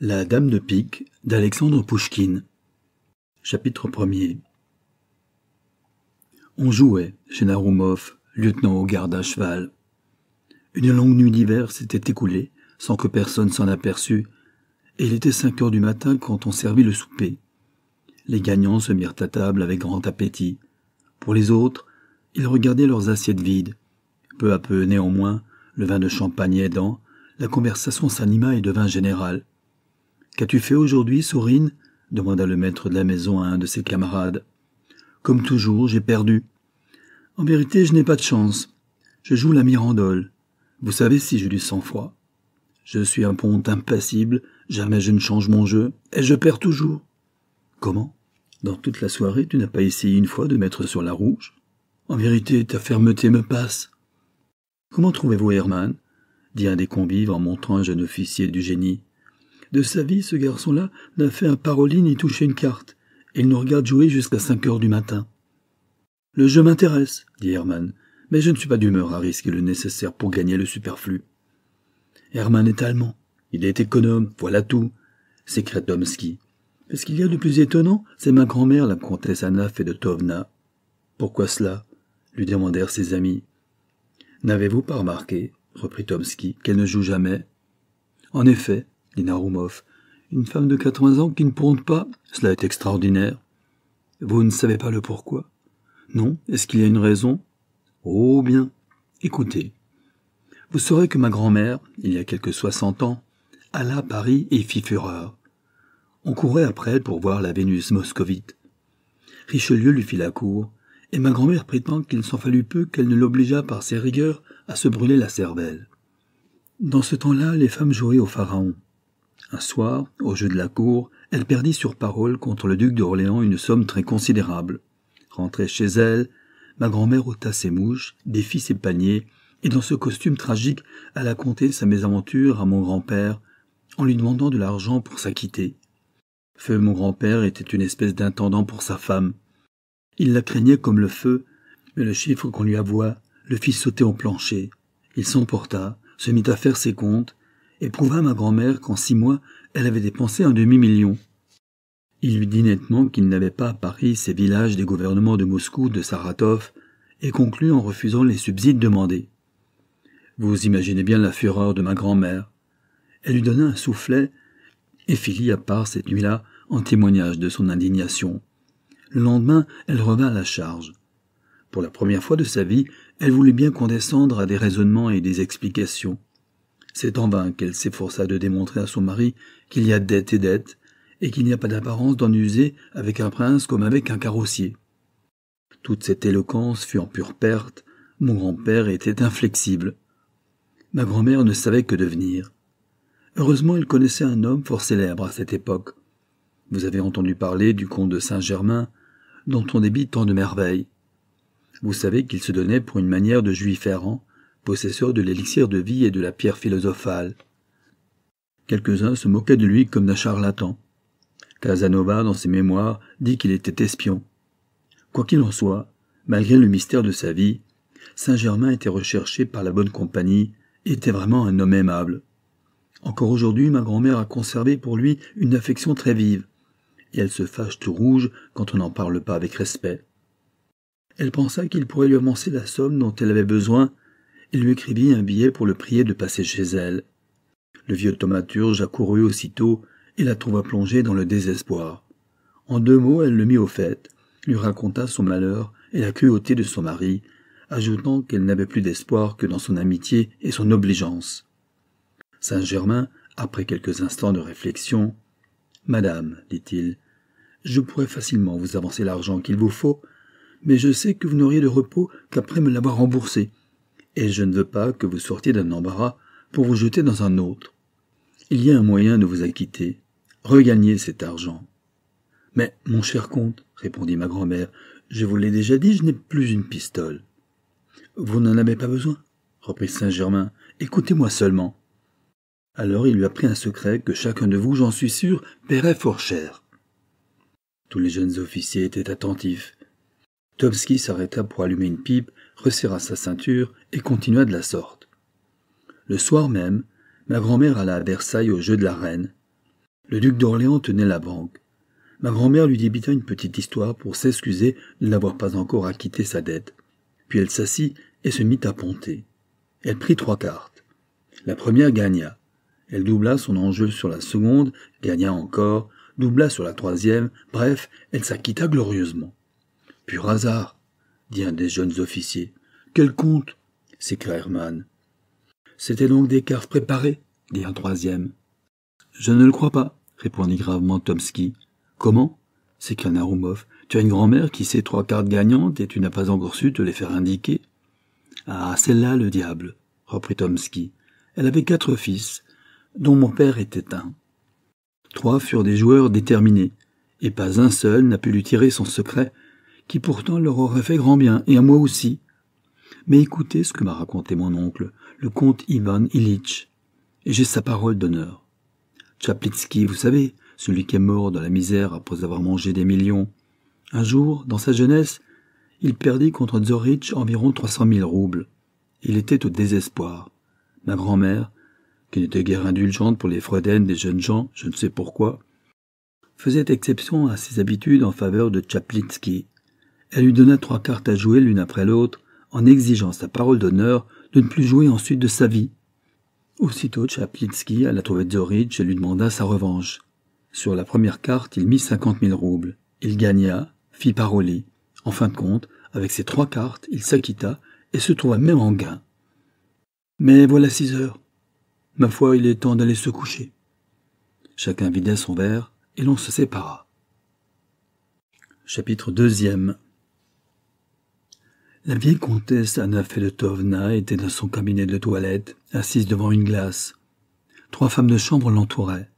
La Dame de Pique d'Alexandre Pouchkine Chapitre 1 On jouait chez Naroumov, lieutenant au garde à cheval. Une longue nuit d'hiver s'était écoulée sans que personne s'en aperçût, et il était cinq heures du matin quand on servit le souper. Les gagnants se mirent à table avec grand appétit. Pour les autres, ils regardaient leurs assiettes vides. Peu à peu, néanmoins, le vin de champagne aidant, la conversation s'anima et devint générale. Qu'as-tu fait aujourd'hui, Sourine demanda le maître de la maison à un de ses camarades. Comme toujours, j'ai perdu. En vérité, je n'ai pas de chance. Je joue la mirandole. Vous savez si je lis cent fois. »« Je suis un pont impassible, jamais je ne change mon jeu, et je perds toujours. Comment Dans toute la soirée, tu n'as pas essayé une fois de mettre sur la rouge En vérité, ta fermeté me passe. Comment trouvez-vous Herman dit un des convives en montrant un jeune officier du génie. De sa vie, ce garçon-là n'a fait un paroli ni touché une carte. Il nous regarde jouer jusqu'à cinq heures du matin. Le jeu m'intéresse, dit Herman, mais je ne suis pas d'humeur à risquer le nécessaire pour gagner le superflu. Herman est allemand. Il est économe, voilà tout, s'écria Tomski. « Mais ce qu'il y a de plus étonnant, c'est ma grand-mère, la comtesse Anna Fedotovna. Pourquoi cela lui demandèrent ses amis. N'avez-vous pas remarqué, reprit Tomski, « qu'elle ne joue jamais En effet, dit Naroumov. Une femme de 80 ans qui ne ponde pas Cela est extraordinaire. Vous ne savez pas le pourquoi Non Est-ce qu'il y a une raison Oh bien Écoutez. Vous saurez que ma grand-mère, il y a quelque soixante ans, alla à Paris et fit fureur. On courait après pour voir la Vénus moscovite. Richelieu lui fit la cour, et ma grand-mère prétend qu'il s'en fallut peu qu'elle ne l'obligeât par ses rigueurs à se brûler la cervelle. Dans ce temps-là, les femmes jouaient au pharaon, un soir, au jeu de la cour, elle perdit sur parole contre le duc d'Orléans une somme très considérable. Rentrée chez elle, ma grand-mère ôta ses mouches, défit ses paniers, et dans ce costume tragique, alla conter sa mésaventure à mon grand-père, en lui demandant de l'argent pour s'acquitter. Feu, mon grand-père, était une espèce d'intendant pour sa femme. Il la craignait comme le feu, mais le chiffre qu'on lui avoua le fit sauter au plancher. Il s'emporta, se mit à faire ses comptes, et à ma grand-mère qu'en six mois, elle avait dépensé un demi-million. Il lui dit nettement qu'il n'avait pas à Paris ses villages des gouvernements de Moscou, de Saratov, et conclut en refusant les subsides demandés. Vous imaginez bien la fureur de ma grand-mère. Elle lui donna un soufflet et fit à part cette nuit-là en témoignage de son indignation. Le lendemain, elle revint à la charge. Pour la première fois de sa vie, elle voulut bien condescendre à des raisonnements et des explications. C'est en vain qu'elle s'efforça de démontrer à son mari qu'il y a dette et dette, et qu'il n'y a pas d'apparence d'en user avec un prince comme avec un carrossier. Toute cette éloquence fut en pure perte, mon grand-père était inflexible. Ma grand-mère ne savait que devenir. Heureusement, il connaissait un homme fort célèbre à cette époque. Vous avez entendu parler du comte de Saint-Germain, dont on débite tant de merveilles. Vous savez qu'il se donnait pour une manière de juif errant, possesseur de l'élixir de vie et de la pierre philosophale. Quelques-uns se moquaient de lui comme d'un charlatan. Casanova, dans ses mémoires, dit qu'il était espion. Quoi qu'il en soit, malgré le mystère de sa vie, Saint-Germain était recherché par la bonne compagnie et était vraiment un homme aimable. Encore aujourd'hui, ma grand-mère a conservé pour lui une affection très vive, et elle se fâche tout rouge quand on n'en parle pas avec respect. Elle pensa qu'il pourrait lui avancer la somme dont elle avait besoin il lui écrivit un billet pour le prier de passer chez elle. Le vieux thaumaturge accourut aussitôt et la trouva plongée dans le désespoir. En deux mots, elle le mit au fait, lui raconta son malheur et la cruauté de son mari, ajoutant qu'elle n'avait plus d'espoir que dans son amitié et son obligeance. Saint-Germain, après quelques instants de réflexion, Madame, dit-il, je pourrais facilement vous avancer l'argent qu'il vous faut, mais je sais que vous n'auriez de repos qu'après me l'avoir remboursé et je ne veux pas que vous sortiez d'un embarras pour vous jeter dans un autre. Il y a un moyen de vous acquitter. Regagnez cet argent. Mais, mon cher comte, répondit ma grand-mère, je vous l'ai déjà dit, je n'ai plus une pistole. Vous n'en avez pas besoin, reprit Saint-Germain. Écoutez-moi seulement. Alors il lui apprit un secret que chacun de vous, j'en suis sûr, paierait fort cher. Tous les jeunes officiers étaient attentifs. Tomsky s'arrêta pour allumer une pipe, resserra sa ceinture et continua de la sorte. Le soir même, ma grand-mère alla à Versailles au jeu de la reine. Le duc d'Orléans tenait la banque. Ma grand-mère lui débita une petite histoire pour s'excuser de n'avoir pas encore acquitté sa dette. Puis elle s'assit et se mit à ponter. Elle prit trois cartes. La première gagna. Elle doubla son enjeu sur la seconde, gagna encore, doubla sur la troisième, bref, elle s'acquitta glorieusement. Pur hasard, dit un des jeunes officiers. Quel compte s'écria Herman. C'était donc des cartes préparées, dit un troisième. Je ne le crois pas, répondit gravement Tomski. « Comment s'écria Narumov. « Tu as une grand-mère qui sait trois cartes gagnantes et tu n'as pas encore su te les faire indiquer. Ah, celle-là, le diable, reprit Tomski. « Elle avait quatre fils, dont mon père était un. Trois furent des joueurs déterminés, et pas un seul n'a pu lui tirer son secret, qui pourtant leur aurait fait grand bien, et à moi aussi, mais écoutez ce que m'a raconté mon oncle, le comte Ivan Illich, et j'ai sa parole d'honneur. Chaplitsky, vous savez, celui qui est mort dans la misère après avoir mangé des millions. Un jour, dans sa jeunesse, il perdit contre Zorich environ trois cent mille roubles. Il était au désespoir. Ma grand-mère, qui n'était guère indulgente pour les fredaines des jeunes gens, je ne sais pourquoi, faisait exception à ses habitudes en faveur de Tchaplitsky. Elle lui donna trois cartes à jouer l'une après l'autre, en exigeant sa parole d'honneur de ne plus jouer ensuite de sa vie. Aussitôt à alla trouver Zorich et lui demanda sa revanche. Sur la première carte, il mit cinquante mille roubles. Il gagna, fit paroler. En fin de compte, avec ses trois cartes, il s'acquitta et se trouva même en gain. Mais voilà six heures. Ma foi, il est temps d'aller se coucher. Chacun vida son verre et l'on se sépara. Chapitre deuxième la vieille comtesse Anna Fedotovna était dans son cabinet de toilette, assise devant une glace. Trois femmes de chambre l'entouraient.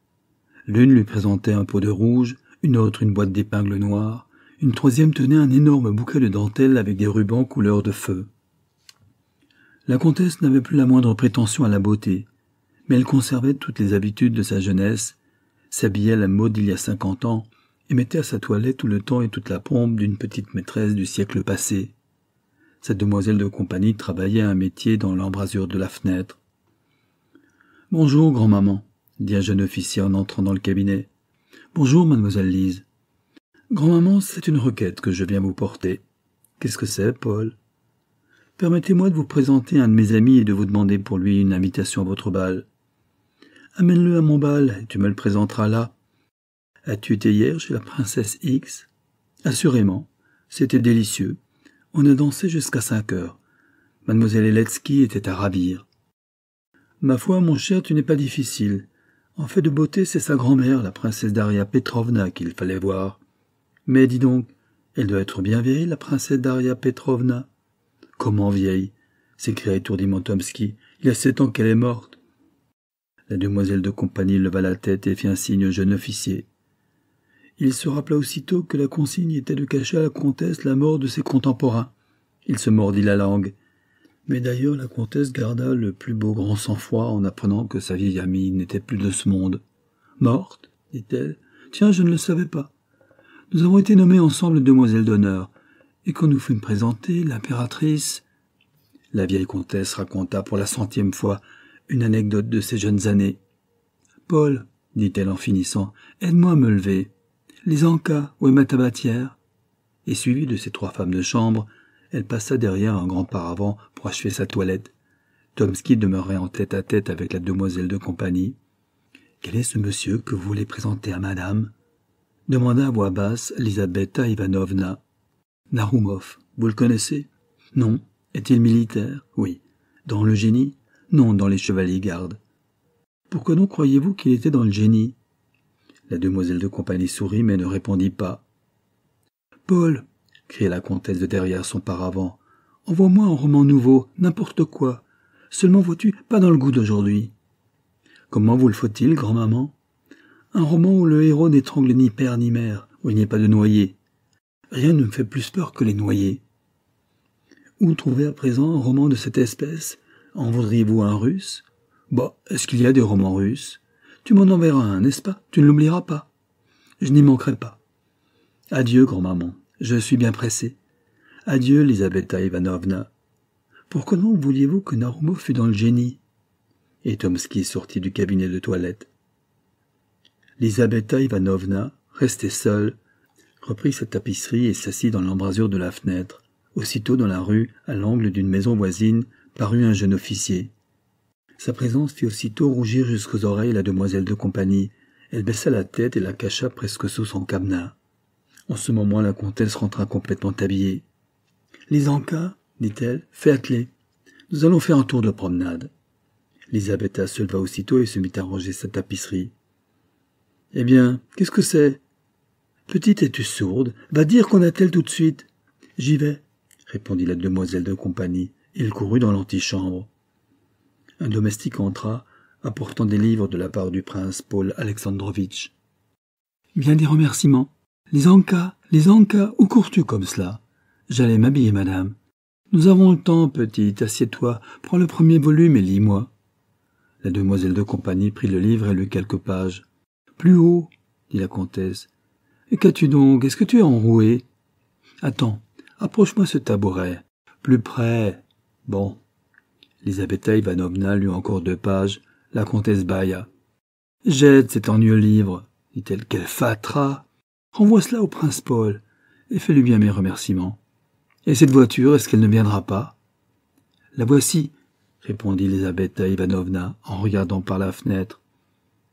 L'une lui présentait un pot de rouge, une autre une boîte d'épingles noires, une troisième tenait un énorme bouquet de dentelles avec des rubans couleur de feu. La comtesse n'avait plus la moindre prétention à la beauté, mais elle conservait toutes les habitudes de sa jeunesse, s'habillait à la mode il y a cinquante ans, et mettait à sa toilette tout le temps et toute la pompe d'une petite maîtresse du siècle passé. Cette demoiselle de compagnie travaillait à un métier dans l'embrasure de la fenêtre. Bonjour, grand-maman, dit un jeune officier en entrant dans le cabinet. Bonjour, mademoiselle Lise. Grand-maman, c'est une requête que je viens vous porter. Qu'est-ce que c'est, Paul Permettez-moi de vous présenter un de mes amis et de vous demander pour lui une invitation à votre bal. Amène-le à mon bal, et tu me le présenteras là. As-tu été hier chez la princesse X Assurément, c'était délicieux. On a dansé jusqu'à cinq heures. Mademoiselle Eletsky était à ravir. Ma foi, mon cher, tu n'es pas difficile. En fait de beauté, c'est sa grand-mère, la princesse Daria Petrovna, qu'il fallait voir. Mais dis donc, elle doit être bien vieille, la princesse Daria Petrovna. Comment vieille s'écria étourdiment Tomsky. Il y a sept ans qu'elle est morte. La demoiselle de compagnie leva la tête et fit un signe au jeune officier. Il se rappela aussitôt que la consigne était de cacher à la comtesse la mort de ses contemporains. Il se mordit la langue. Mais d'ailleurs la comtesse garda le plus beau grand sang-froid en apprenant que sa vieille amie n'était plus de ce monde. Morte, dit-elle. Tiens, je ne le savais pas. Nous avons été nommés ensemble demoiselles d'honneur, et quand nous fûmes présentées, l'impératrice. La vieille comtesse raconta pour la centième fois une anecdote de ses jeunes années. Paul, dit-elle en finissant, aide-moi à me lever les Ou où est ma tabatière Et suivie de ses trois femmes de chambre, elle passa derrière un grand paravent pour achever sa toilette. Tomsky demeurait en tête à tête avec la demoiselle de compagnie. Quel est ce monsieur que vous voulez présenter à madame demanda à voix basse Lisabetta Ivanovna. Narumov, vous le connaissez Non. Est-il militaire Oui. Dans le génie Non, dans les chevaliers gardes. Pourquoi donc croyez-vous qu'il était dans le génie la demoiselle de compagnie sourit mais ne répondit pas. Paul, cria la comtesse de derrière son paravent, envoie-moi un roman nouveau, n'importe quoi. Seulement vois-tu, pas dans le goût d'aujourd'hui. Comment vous le faut-il, grand-maman Un roman où le héros n'étrangle ni père ni mère, où il n'y ait pas de noyé. Rien ne me fait plus peur que les noyés. Où trouver à présent un roman de cette espèce En voudriez-vous un russe Bah, est-ce qu'il y a des romans russes tu m'en enverras un, n'est-ce pas Tu ne l'oublieras pas. Je n'y manquerai pas. Adieu, grand-maman. Je suis bien pressé. Adieu, Lisabetta Ivanovna. Pourquoi non vouliez-vous que Narumo fût dans le génie Et Tomsky sortit du cabinet de toilette. Lisabetta Ivanovna, restée seule, reprit sa tapisserie et s'assit dans l'embrasure de la fenêtre. Aussitôt dans la rue, à l'angle d'une maison voisine, parut un jeune officier. Sa présence fit aussitôt rougir jusqu'aux oreilles la demoiselle de compagnie. Elle baissa la tête et la cacha presque sous son cabinet. En ce moment, la comtesse rentra complètement habillée. Les dit-elle, fais atteler. Nous allons faire un tour de promenade. Lisabetta se leva aussitôt et se mit à ranger sa tapisserie. Eh bien, qu'est-ce que c'est Petite, es-tu sourde Va dire qu'on attelle tout de suite. J'y vais, répondit la demoiselle de compagnie. Il courut dans l'antichambre un domestique entra, apportant des livres de la part du prince Paul Alexandrovitch. Bien des remerciements. Les Ancas, les Ancas, où cours-tu comme cela J'allais m'habiller, madame. Nous avons le temps, petite, assieds-toi, prends le premier volume et lis-moi. La demoiselle de compagnie prit le livre et lut quelques pages. Plus haut, dit la comtesse. Qu'as-tu donc Est-ce que tu es enroué Attends, approche-moi ce tabouret. Plus près. Bon, Lisabetta Ivanovna lut encore deux pages. La comtesse Baïa. « Jette cet ennuyeux livre, dit-elle. qu'elle fatras Renvoie cela au prince Paul et fais-lui bien mes remerciements. Et cette voiture, est-ce qu'elle ne viendra pas La voici, répondit Lisabetta Ivanovna en regardant par la fenêtre.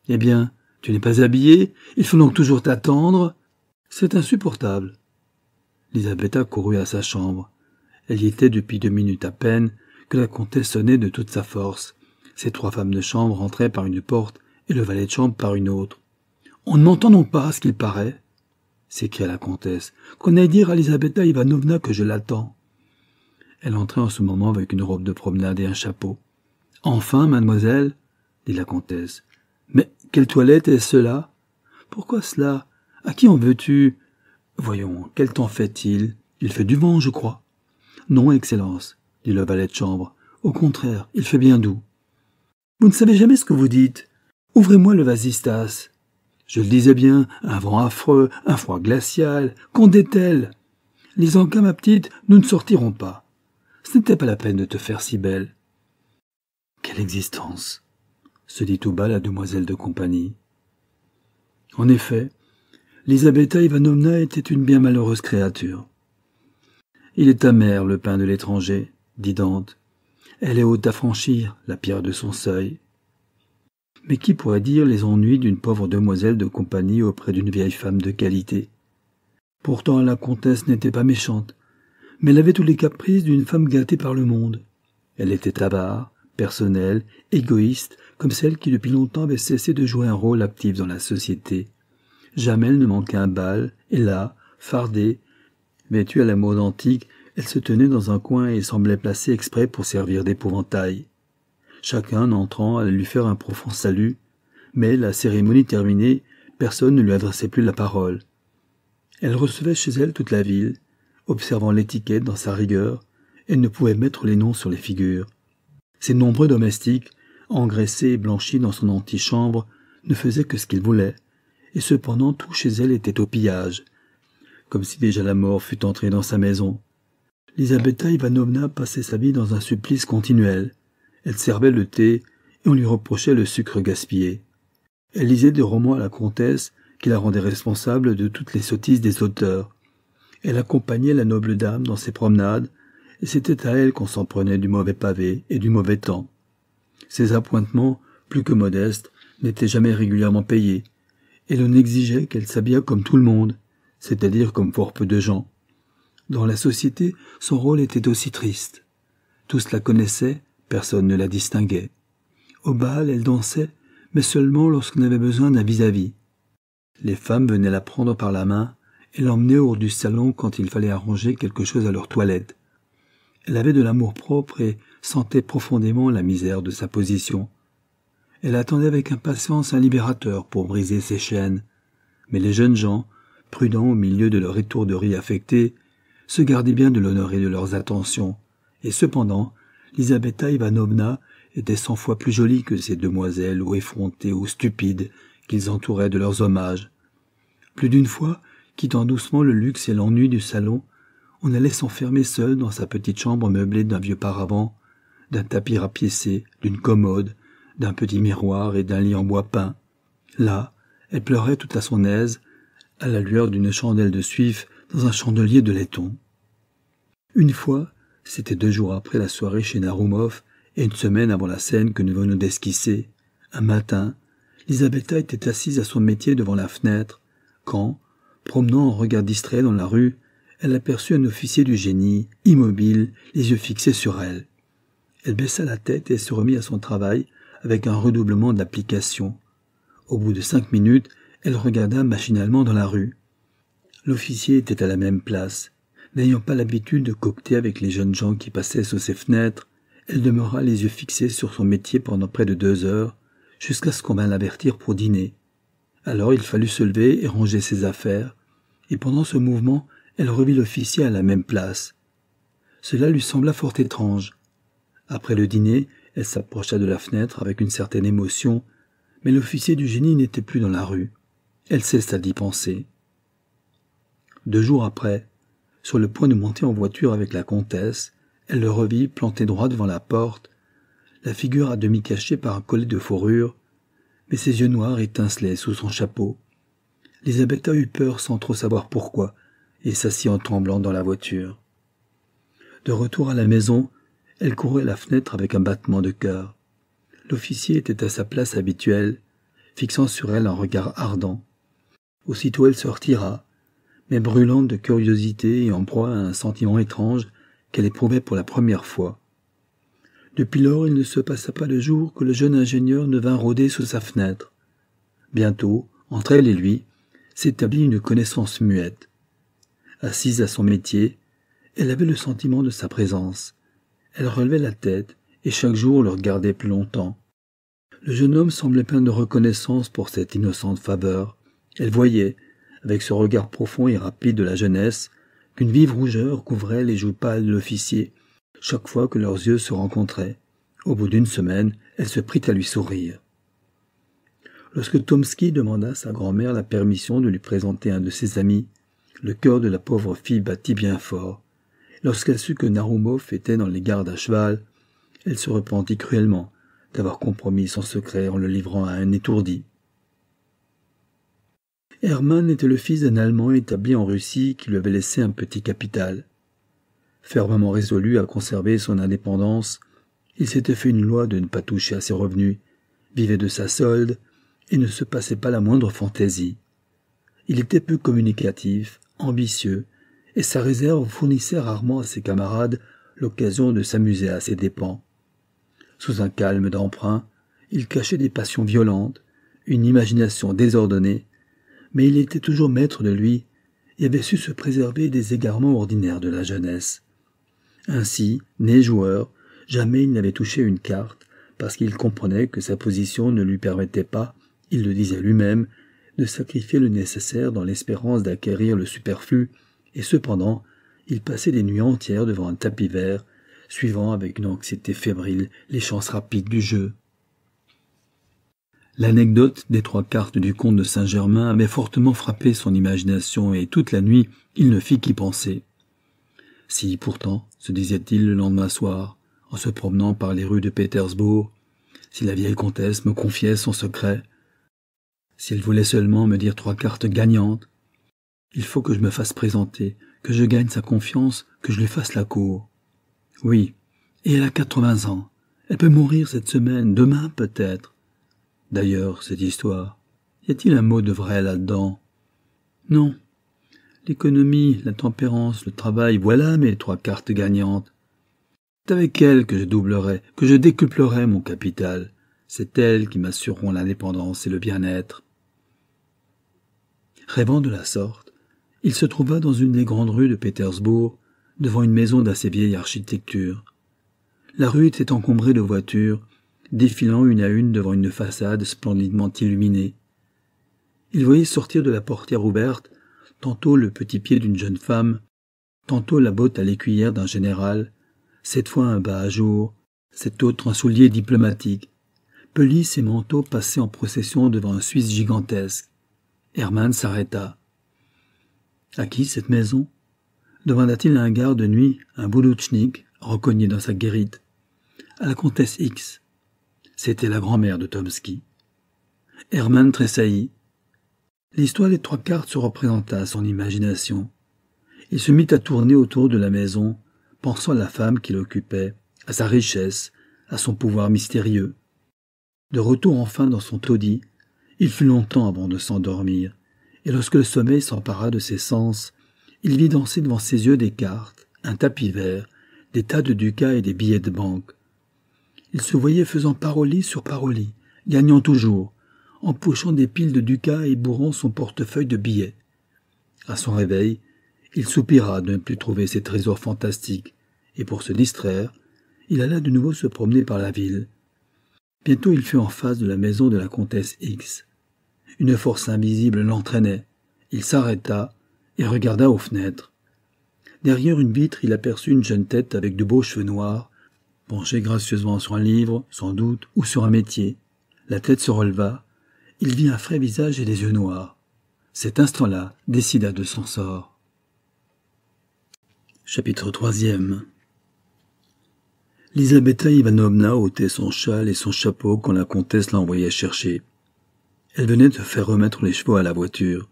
Eh bien, tu n'es pas habillée, il faut donc toujours t'attendre. C'est insupportable. Lisabetta courut à sa chambre. Elle y était depuis deux minutes à peine, que la comtesse sonnait de toute sa force. Ces trois femmes de chambre rentraient par une porte et le valet de chambre par une autre. On n'entend m'entend pas, ce qu'il paraît, s'écria la comtesse, qu'on aille dire à Elisabetta Ivanovna que je l'attends. Elle entrait en ce moment avec une robe de promenade et un chapeau. Enfin, mademoiselle, dit la comtesse. Mais quelle toilette est cela? Pourquoi cela? À qui en veux-tu? Voyons, quel temps fait-il? Il fait du vent, je crois. Non, Excellence dit le valet de chambre. Au contraire, il fait bien doux. Vous ne savez jamais ce que vous dites. Ouvrez-moi le vasistas. Je le disais bien, un vent affreux, un froid glacial. Qu'en est-elle Les encas, ma petite, nous ne sortirons pas. Ce n'était pas la peine de te faire si belle. Quelle existence se dit tout bas la demoiselle de compagnie. En effet, Lisabetta Ivanovna était une bien malheureuse créature. Il est amer le pain de l'étranger, dit Dante. Elle est haute à franchir, la pierre de son seuil. Mais qui pourrait dire les ennuis d'une pauvre demoiselle de compagnie auprès d'une vieille femme de qualité Pourtant la comtesse n'était pas méchante, mais elle avait tous les caprices d'une femme gâtée par le monde. Elle était avare, personnelle, égoïste, comme celle qui depuis longtemps avait cessé de jouer un rôle actif dans la société. Jamais elle ne manquait un bal, et là, fardée, vêtue à la mode antique, elle se tenait dans un coin et semblait placée exprès pour servir d'épouvantail. Chacun, entrant, allait lui faire un profond salut, mais la cérémonie terminée, personne ne lui adressait plus la parole. Elle recevait chez elle toute la ville, observant l'étiquette dans sa rigueur, elle ne pouvait mettre les noms sur les figures. Ses nombreux domestiques, engraissés et blanchis dans son antichambre, ne faisaient que ce qu'ils voulaient, et cependant tout chez elle était au pillage, comme si déjà la mort fût entrée dans sa maison. Lisabetta Ivanovna passait sa vie dans un supplice continuel. Elle servait le thé, et on lui reprochait le sucre gaspillé. Elle lisait des romans à la comtesse, qui la rendait responsable de toutes les sottises des auteurs. Elle accompagnait la noble dame dans ses promenades, et c'était à elle qu'on s'en prenait du mauvais pavé et du mauvais temps. Ses appointements, plus que modestes, n'étaient jamais régulièrement payés, et l'on exigeait qu'elle s'habillât comme tout le monde, c'est-à-dire comme fort peu de gens. Dans la société, son rôle était aussi triste. Tous la connaissaient, personne ne la distinguait. Au bal, elle dansait, mais seulement lorsqu'on avait besoin d'un vis-à-vis. Les femmes venaient la prendre par la main et l'emmenaient hors du salon quand il fallait arranger quelque chose à leur toilette. Elle avait de l'amour-propre et sentait profondément la misère de sa position. Elle attendait avec impatience un libérateur pour briser ses chaînes. Mais les jeunes gens, prudents au milieu de leur étourderie affectée, se gardaient bien de l'honorer de leurs attentions, et cependant, Lisabetta Ivanovna était cent fois plus jolie que ces demoiselles ou effrontées ou stupides qu'ils entouraient de leurs hommages. Plus d'une fois, quittant doucement le luxe et l'ennui du salon, on allait s'enfermer seule dans sa petite chambre meublée d'un vieux paravent, d'un tapis rapiécé, d'une commode, d'un petit miroir et d'un lit en bois peint. Là, elle pleurait tout à son aise, à la lueur d'une chandelle de suif dans un chandelier de laiton. Une fois, c'était deux jours après la soirée chez Narumov et une semaine avant la scène que nous venons d'esquisser, un matin, Lisabetta était assise à son métier devant la fenêtre, quand, promenant un regard distrait dans la rue, elle aperçut un officier du génie, immobile, les yeux fixés sur elle. Elle baissa la tête et se remit à son travail avec un redoublement d'application. Au bout de cinq minutes, elle regarda machinalement dans la rue. L'officier était à la même place. N'ayant pas l'habitude de coopter avec les jeunes gens qui passaient sous ses fenêtres, elle demeura les yeux fixés sur son métier pendant près de deux heures, jusqu'à ce qu'on vint l'avertir pour dîner. Alors il fallut se lever et ranger ses affaires, et pendant ce mouvement, elle revit l'officier à la même place. Cela lui sembla fort étrange. Après le dîner, elle s'approcha de la fenêtre avec une certaine émotion, mais l'officier du génie n'était plus dans la rue. Elle cessa d'y penser. Deux jours après, sur le point de monter en voiture avec la comtesse, elle le revit planté droit devant la porte, la figure à demi cachée par un collet de fourrure, mais ses yeux noirs étincelaient sous son chapeau. Lisabetta eut peur sans trop savoir pourquoi, et s'assit en tremblant dans la voiture. De retour à la maison, elle courait à la fenêtre avec un battement de cœur. L'officier était à sa place habituelle, fixant sur elle un regard ardent. Aussitôt elle se retira, mais brûlante de curiosité et en proie à un sentiment étrange qu'elle éprouvait pour la première fois. Depuis lors, il ne se passa pas de jour que le jeune ingénieur ne vint rôder sous sa fenêtre. Bientôt, entre elle et lui, s'établit une connaissance muette. Assise à son métier, elle avait le sentiment de sa présence. Elle relevait la tête et chaque jour le regardait plus longtemps. Le jeune homme semblait plein de reconnaissance pour cette innocente faveur. Elle voyait avec ce regard profond et rapide de la jeunesse, qu'une vive rougeur couvrait les joues pâles de l'officier, chaque fois que leurs yeux se rencontraient. Au bout d'une semaine, elle se prit à lui sourire. Lorsque Tomski demanda à sa grand-mère la permission de lui présenter un de ses amis, le cœur de la pauvre fille battit bien fort. Lorsqu'elle sut que Narumov était dans les gardes à cheval, elle se repentit cruellement d'avoir compromis son secret en le livrant à un étourdi. Hermann était le fils d'un Allemand établi en Russie qui lui avait laissé un petit capital. Fermement résolu à conserver son indépendance, il s'était fait une loi de ne pas toucher à ses revenus, vivait de sa solde et ne se passait pas la moindre fantaisie. Il était peu communicatif, ambitieux, et sa réserve fournissait rarement à ses camarades l'occasion de s'amuser à ses dépens. Sous un calme d'emprunt, il cachait des passions violentes, une imagination désordonnée, mais il était toujours maître de lui et avait su se préserver des égarements ordinaires de la jeunesse. Ainsi, né joueur, jamais il n'avait touché une carte, parce qu'il comprenait que sa position ne lui permettait pas, il le disait lui-même, de sacrifier le nécessaire dans l'espérance d'acquérir le superflu, et cependant, il passait des nuits entières devant un tapis vert, suivant avec une anxiété fébrile les chances rapides du jeu. L'anecdote des trois cartes du comte de Saint-Germain avait fortement frappé son imagination et toute la nuit il ne fit qu'y penser. Si pourtant, se disait-il le lendemain soir, en se promenant par les rues de Pétersbourg, si la vieille comtesse me confiait son secret, si elle voulait seulement me dire trois cartes gagnantes, il faut que je me fasse présenter, que je gagne sa confiance, que je lui fasse la cour. Oui, et elle a quatre-vingts ans. Elle peut mourir cette semaine, demain peut-être d'ailleurs, cette histoire Y a-t-il un mot de vrai là-dedans Non. L'économie, la tempérance, le travail, voilà mes trois cartes gagnantes. C'est avec elles que je doublerai, que je décuplerai mon capital. C'est elles qui m'assureront l'indépendance et le bien-être. Rêvant de la sorte, il se trouva dans une des grandes rues de Pétersbourg, devant une maison d'assez vieille architecture. La rue était encombrée de voitures, défilant une à une devant une façade splendidement illuminée. Il voyait sortir de la portière ouverte tantôt le petit pied d'une jeune femme, tantôt la botte à l'écuyère d'un général, cette fois un bas à jour, cet autre un soulier diplomatique. Pelisse et Manteau passaient en procession devant un Suisse gigantesque. Hermann s'arrêta. À qui cette maison demanda-t-il à un garde de nuit, un boulotchnik, reconnu dans sa guérite. À la comtesse X. C'était la grand-mère de Tomsky. Herman tressaillit. L'histoire des trois cartes se représenta à son imagination. Il se mit à tourner autour de la maison, pensant à la femme qui l'occupait, à sa richesse, à son pouvoir mystérieux. De retour enfin dans son taudis, il fut longtemps avant de s'endormir, et lorsque le sommeil s'empara de ses sens, il vit danser devant ses yeux des cartes, un tapis vert, des tas de ducats et des billets de banque. Il se voyait faisant parolie sur parolis, gagnant toujours, empochant des piles de ducats et bourrant son portefeuille de billets. À son réveil, il soupira de ne plus trouver ses trésors fantastiques, et pour se distraire, il alla de nouveau se promener par la ville. Bientôt il fut en face de la maison de la comtesse X. Une force invisible l'entraînait. Il s'arrêta et regarda aux fenêtres. Derrière une vitre, il aperçut une jeune tête avec de beaux cheveux noirs, penché gracieusement sur un livre, sans doute, ou sur un métier. La tête se releva. Il vit un frais visage et des yeux noirs. Cet instant-là décida de son sort. Chapitre troisième Lisabetta Ivanovna ôtait son châle et son chapeau quand la comtesse l'envoyait chercher. Elle venait de faire remettre les chevaux à la voiture.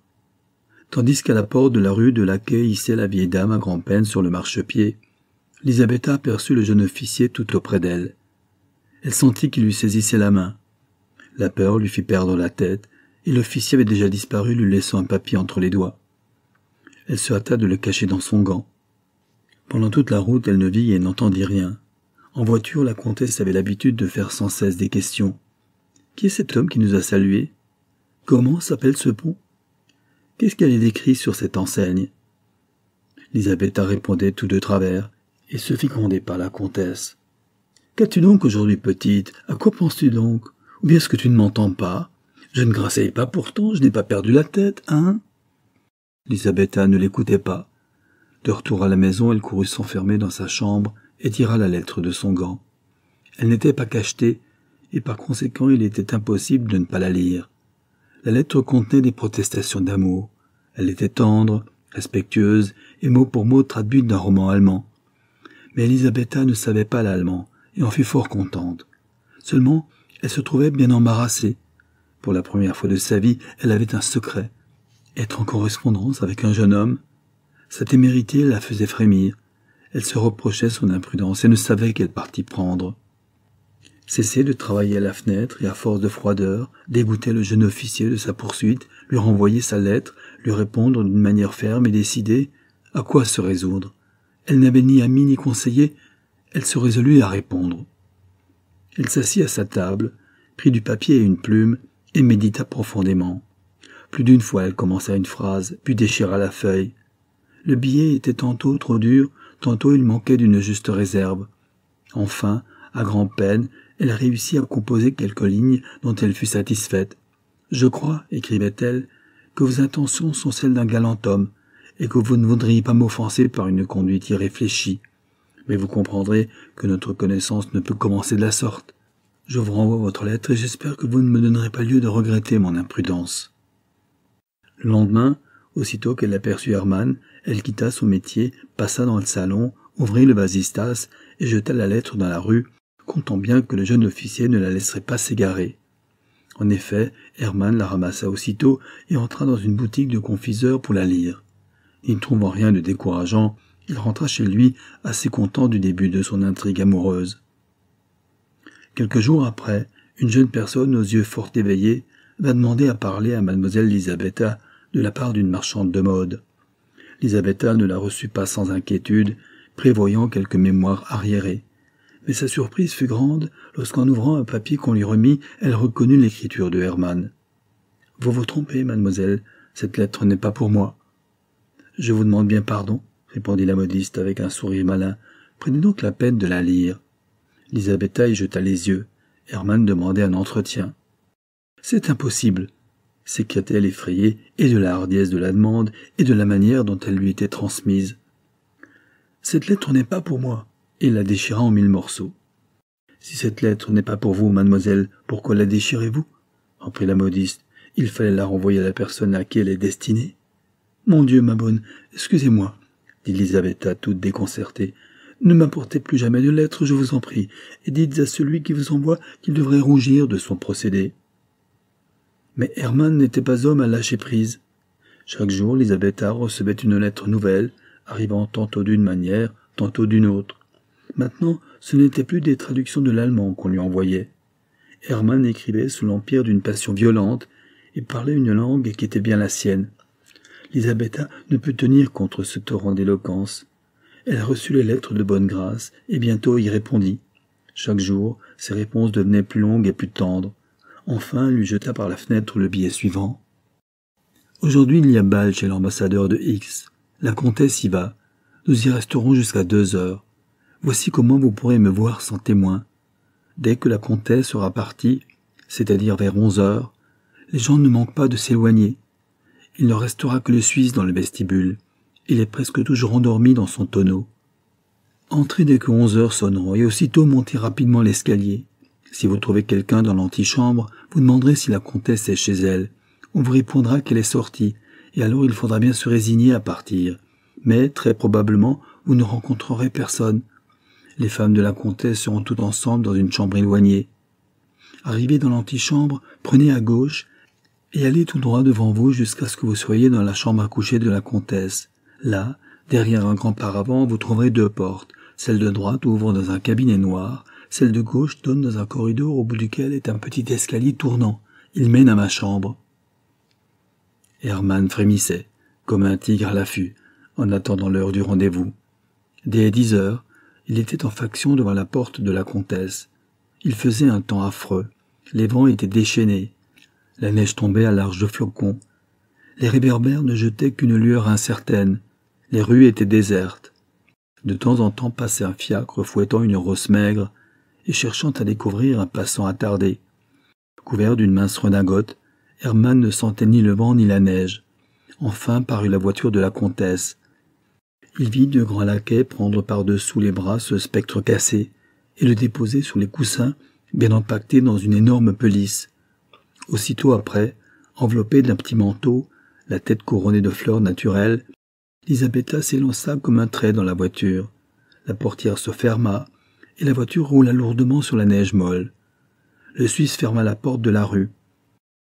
Tandis qu'à la porte de la rue de quai hissait la vieille dame à grand-peine sur le marchepied, Lisabetta aperçut le jeune officier tout auprès d'elle. Elle sentit qu'il lui saisissait la main. La peur lui fit perdre la tête, et l'officier avait déjà disparu, lui laissant un papier entre les doigts. Elle se hâta de le cacher dans son gant. Pendant toute la route, elle ne vit et n'entendit rien. En voiture, la comtesse avait l'habitude de faire sans cesse des questions. Qui est cet homme qui nous a salués Comment s'appelle ce pont Qu'est-ce qu'elle est décrit sur cette enseigne Lisabetta répondait tout de travers, et se fit gronder par la comtesse. Qu'as-tu donc aujourd'hui, petite À quoi penses-tu donc Ou bien est-ce que tu ne m'entends pas Je ne grasseille pas pourtant, je n'ai pas perdu la tête, hein Lisabetta ne l'écoutait pas. De retour à la maison, elle courut s'enfermer dans sa chambre et tira la lettre de son gant. Elle n'était pas cachetée, et par conséquent il était impossible de ne pas la lire. La lettre contenait des protestations d'amour. Elle était tendre, respectueuse, et mot pour mot traduite d'un roman allemand mais Elisabetta ne savait pas l'allemand et en fut fort contente. Seulement, elle se trouvait bien embarrassée. Pour la première fois de sa vie, elle avait un secret. Être en correspondance avec un jeune homme. Sa témérité la faisait frémir. Elle se reprochait son imprudence et ne savait quelle partie prendre. Cesser de travailler à la fenêtre et à force de froideur, dégoûter le jeune officier de sa poursuite, lui renvoyer sa lettre, lui répondre d'une manière ferme et décidée, à quoi se résoudre elle n'avait ni ami ni conseiller, elle se résolut à répondre. Elle s'assit à sa table, prit du papier et une plume, et médita profondément. Plus d'une fois elle commença une phrase, puis déchira la feuille. Le billet était tantôt trop dur, tantôt il manquait d'une juste réserve. Enfin, à grand-peine, elle réussit à composer quelques lignes dont elle fut satisfaite. Je crois, écrivait-elle, que vos intentions sont celles d'un galant homme, et que vous ne voudriez pas m'offenser par une conduite irréfléchie. Mais vous comprendrez que notre connaissance ne peut commencer de la sorte. Je vous renvoie votre lettre et j'espère que vous ne me donnerez pas lieu de regretter mon imprudence. Le lendemain, aussitôt qu'elle aperçut Hermann, elle quitta son métier, passa dans le salon, ouvrit le vasistas et jeta la lettre dans la rue, comptant bien que le jeune officier ne la laisserait pas s'égarer. En effet, Hermann la ramassa aussitôt et entra dans une boutique de confiseurs pour la lire ne trouvant rien de décourageant, il rentra chez lui assez content du début de son intrigue amoureuse. Quelques jours après, une jeune personne aux yeux fort éveillés va demander à parler à mademoiselle Lisabetta de la part d'une marchande de mode. Lisabetta ne la reçut pas sans inquiétude, prévoyant quelques mémoires arriérées. Mais sa surprise fut grande lorsqu'en ouvrant un papier qu'on lui remit, elle reconnut l'écriture de Hermann. Vous vous trompez, mademoiselle, cette lettre n'est pas pour moi. Je vous demande bien pardon, répondit la modiste avec un sourire malin. Prenez donc la peine de la lire. Lisabetta y jeta les yeux. Hermann demandait un entretien. C'est impossible, s'écria-t-elle effrayée, et de la hardiesse de la demande, et de la manière dont elle lui était transmise. Cette lettre n'est pas pour moi, et la déchira en mille morceaux. Si cette lettre n'est pas pour vous, mademoiselle, pourquoi la déchirez-vous reprit la modiste. Il fallait la renvoyer à la personne à qui elle est destinée. Mon Dieu, ma bonne, excusez-moi, dit Elisabetta toute déconcertée. Ne m'apportez plus jamais de lettres, je vous en prie, et dites à celui qui vous envoie qu'il devrait rougir de son procédé. Mais Hermann n'était pas homme à lâcher prise. Chaque jour, Elisabetta recevait une lettre nouvelle, arrivant tantôt d'une manière, tantôt d'une autre. Maintenant, ce n'étaient plus des traductions de l'allemand qu'on lui envoyait. Hermann écrivait sous l'empire d'une passion violente et parlait une langue qui était bien la sienne. Lisabetta ne put tenir contre ce torrent d'éloquence. Elle reçut les lettres de bonne grâce et bientôt y répondit. Chaque jour, ses réponses devenaient plus longues et plus tendres. Enfin, elle lui jeta par la fenêtre le billet suivant. Aujourd'hui, il y a bal chez l'ambassadeur de X. La comtesse y va. Nous y resterons jusqu'à deux heures. Voici comment vous pourrez me voir sans témoin. Dès que la comtesse sera partie, c'est-à-dire vers onze heures, les gens ne manquent pas de s'éloigner. Il ne restera que le Suisse dans le vestibule. Il est presque toujours endormi dans son tonneau. Entrez dès que onze heures sonneront et aussitôt montez rapidement l'escalier. Si vous trouvez quelqu'un dans l'antichambre, vous demanderez si la comtesse est chez elle. On vous répondra qu'elle est sortie, et alors il faudra bien se résigner à partir. Mais, très probablement, vous ne rencontrerez personne. Les femmes de la comtesse seront toutes ensemble dans une chambre éloignée. Arrivé dans l'antichambre, prenez à gauche, et allez tout droit devant vous jusqu'à ce que vous soyez dans la chambre à coucher de la comtesse. Là, derrière un grand paravent, vous trouverez deux portes. Celle de droite ouvre dans un cabinet noir, celle de gauche donne dans un corridor au bout duquel est un petit escalier tournant. Il mène à ma chambre. Hermann frémissait, comme un tigre à l'affût, en attendant l'heure du rendez-vous. Dès dix heures, il était en faction devant la porte de la comtesse. Il faisait un temps affreux. Les vents étaient déchaînés. La neige tombait à large flocons. Les réverbères ne jetaient qu'une lueur incertaine. Les rues étaient désertes. De temps en temps passait un fiacre fouettant une rosse maigre et cherchant à découvrir un passant attardé. Couvert d'une mince redingote, Hermann ne sentait ni le vent ni la neige. Enfin parut la voiture de la comtesse. Il vit deux grands laquais prendre par-dessous les bras ce spectre cassé et le déposer sur les coussins, bien empaqueté dans une énorme pelisse. Aussitôt après, enveloppée d'un petit manteau, la tête couronnée de fleurs naturelles, Lisabetta s'élança comme un trait dans la voiture. La portière se ferma, et la voiture roula lourdement sur la neige molle. Le Suisse ferma la porte de la rue.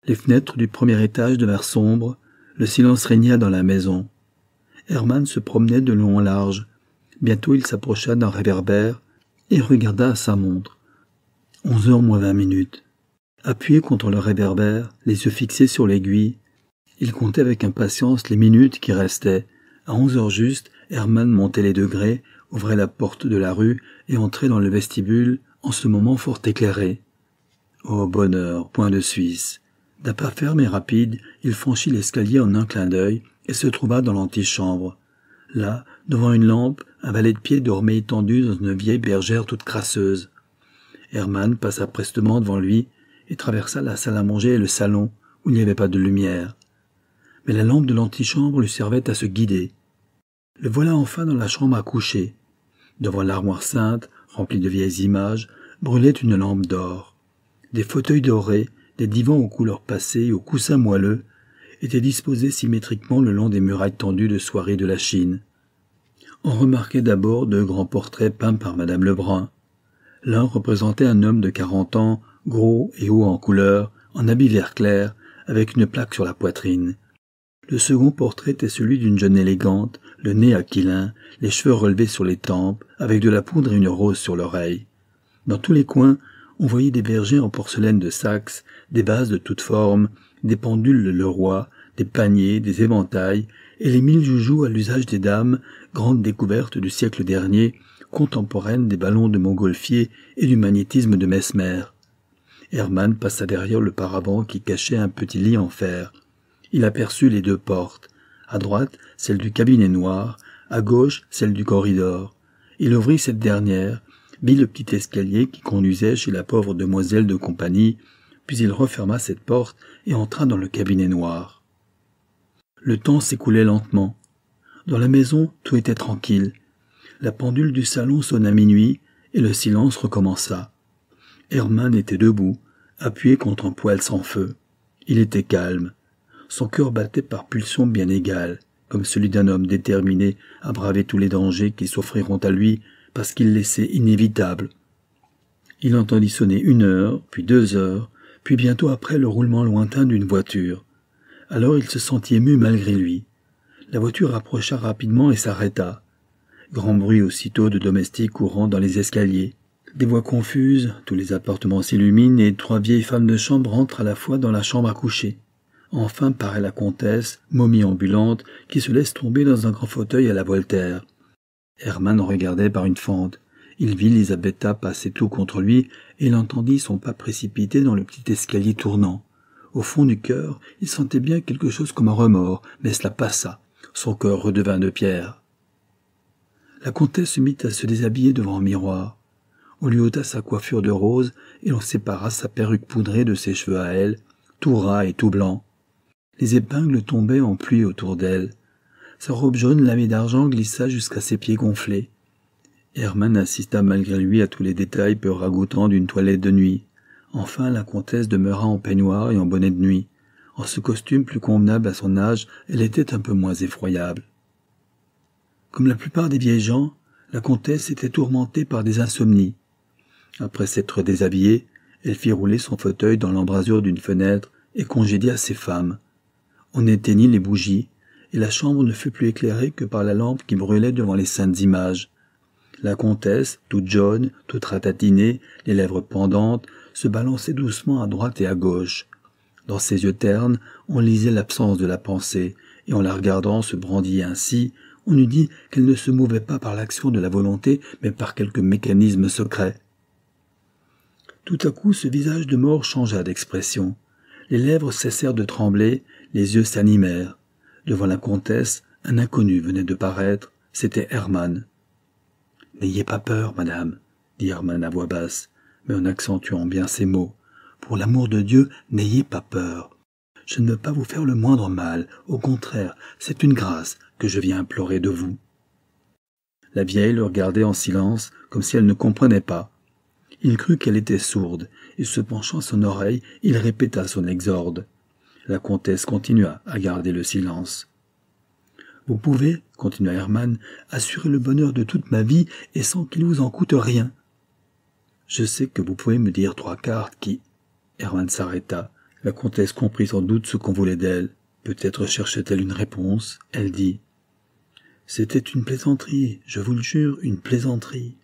Les fenêtres du premier étage devinrent sombres, le silence régna dans la maison. Hermann se promenait de long en large. Bientôt il s'approcha d'un réverbère et regarda à sa montre. Onze heures moins vingt minutes. Appuyé contre le réverbère, les yeux fixés sur l'aiguille, il comptait avec impatience les minutes qui restaient. À onze heures juste, Hermann montait les degrés, ouvrait la porte de la rue et entrait dans le vestibule, en ce moment fort éclairé. Oh bonheur, point de Suisse. D'un pas ferme et rapide, il franchit l'escalier en un clin d'œil et se trouva dans l'antichambre. Là, devant une lampe, un valet de pied dormait étendu dans une vieille bergère toute crasseuse. Hermann passa prestement devant lui, et traversa la salle à manger et le salon où il n'y avait pas de lumière. Mais la lampe de l'antichambre lui servait à se guider. Le voilà enfin dans la chambre à coucher. Devant l'armoire sainte, remplie de vieilles images, brûlait une lampe d'or. Des fauteuils dorés, des divans aux couleurs passées et aux coussins moelleux étaient disposés symétriquement le long des murailles tendues de soieries de la Chine. On remarquait d'abord deux grands portraits peints par Madame Lebrun. L'un représentait un homme de quarante ans gros et haut en couleur, en habit vert clair, avec une plaque sur la poitrine. Le second portrait était celui d'une jeune élégante, le nez aquilin, les cheveux relevés sur les tempes, avec de la poudre et une rose sur l'oreille. Dans tous les coins, on voyait des vergers en porcelaine de Saxe, des bases de toutes formes, des pendules de Leroy, des paniers, des éventails, et les mille joujoux à l'usage des dames, grande découverte du siècle dernier, contemporaine des ballons de montgolfier et du magnétisme de Mesmer. Herman passa derrière le paravent qui cachait un petit lit en fer. Il aperçut les deux portes. À droite, celle du cabinet noir, à gauche, celle du corridor. Il ouvrit cette dernière, vit le petit escalier qui conduisait chez la pauvre demoiselle de compagnie, puis il referma cette porte et entra dans le cabinet noir. Le temps s'écoulait lentement. Dans la maison, tout était tranquille. La pendule du salon sonna minuit et le silence recommença. Herman était debout, appuyé contre un poêle sans feu. Il était calme. Son cœur battait par pulsions bien égales, comme celui d'un homme déterminé à braver tous les dangers qui s'offriront à lui parce qu'il laissait inévitable. Il entendit sonner une heure, puis deux heures, puis bientôt après le roulement lointain d'une voiture. Alors il se sentit ému malgré lui. La voiture approcha rapidement et s'arrêta. Grand bruit aussitôt de domestiques courant dans les escaliers. Des voix confuses, tous les appartements s'illuminent et trois vieilles femmes de chambre rentrent à la fois dans la chambre à coucher. Enfin paraît la comtesse, momie ambulante, qui se laisse tomber dans un grand fauteuil à la Voltaire. Hermann regardait par une fente. Il vit Lisabetta passer tout contre lui et l'entendit son pas précipité dans le petit escalier tournant. Au fond du cœur, il sentait bien quelque chose comme un remords, mais cela passa. Son cœur redevint de pierre. La comtesse se mit à se déshabiller devant un miroir on lui ôta sa coiffure de rose et l'on sépara sa perruque poudrée de ses cheveux à elle, tout ras et tout blanc. Les épingles tombaient en pluie autour d'elle. Sa robe jaune lamée d'argent glissa jusqu'à ses pieds gonflés. Herman assista malgré lui à tous les détails peu ragoûtants d'une toilette de nuit. Enfin, la comtesse demeura en peignoir et en bonnet de nuit. En ce costume plus convenable à son âge, elle était un peu moins effroyable. Comme la plupart des vieilles gens, la comtesse était tourmentée par des insomnies. Après s'être déshabillée, elle fit rouler son fauteuil dans l'embrasure d'une fenêtre et congédia ses femmes. On éteignit les bougies, et la chambre ne fut plus éclairée que par la lampe qui brûlait devant les saintes images. La comtesse, toute jaune, toute ratatinée, les lèvres pendantes, se balançait doucement à droite et à gauche. Dans ses yeux ternes, on lisait l'absence de la pensée, et en la regardant se brandir ainsi, on eût dit qu'elle ne se mouvait pas par l'action de la volonté, mais par quelque mécanisme secret. Tout à coup ce visage de mort changea d'expression. Les lèvres cessèrent de trembler, les yeux s'animèrent. Devant la comtesse, un inconnu venait de paraître, c'était Hermann. N'ayez pas peur, madame, dit Hermann à voix basse, mais en accentuant bien ses mots. Pour l'amour de Dieu, n'ayez pas peur. Je ne veux pas vous faire le moindre mal, au contraire, c'est une grâce que je viens implorer de vous. La vieille le regardait en silence, comme si elle ne comprenait pas. Il crut qu'elle était sourde, et se penchant à son oreille, il répéta son exorde. La comtesse continua à garder le silence. Vous pouvez, continua Hermann, assurer le bonheur de toute ma vie et sans qu'il vous en coûte rien. Je sais que vous pouvez me dire trois cartes qui. Hermann s'arrêta. La comtesse comprit sans doute ce qu'on voulait d'elle. Peut-être cherchait-elle une réponse. Elle dit C'était une plaisanterie, je vous le jure, une plaisanterie.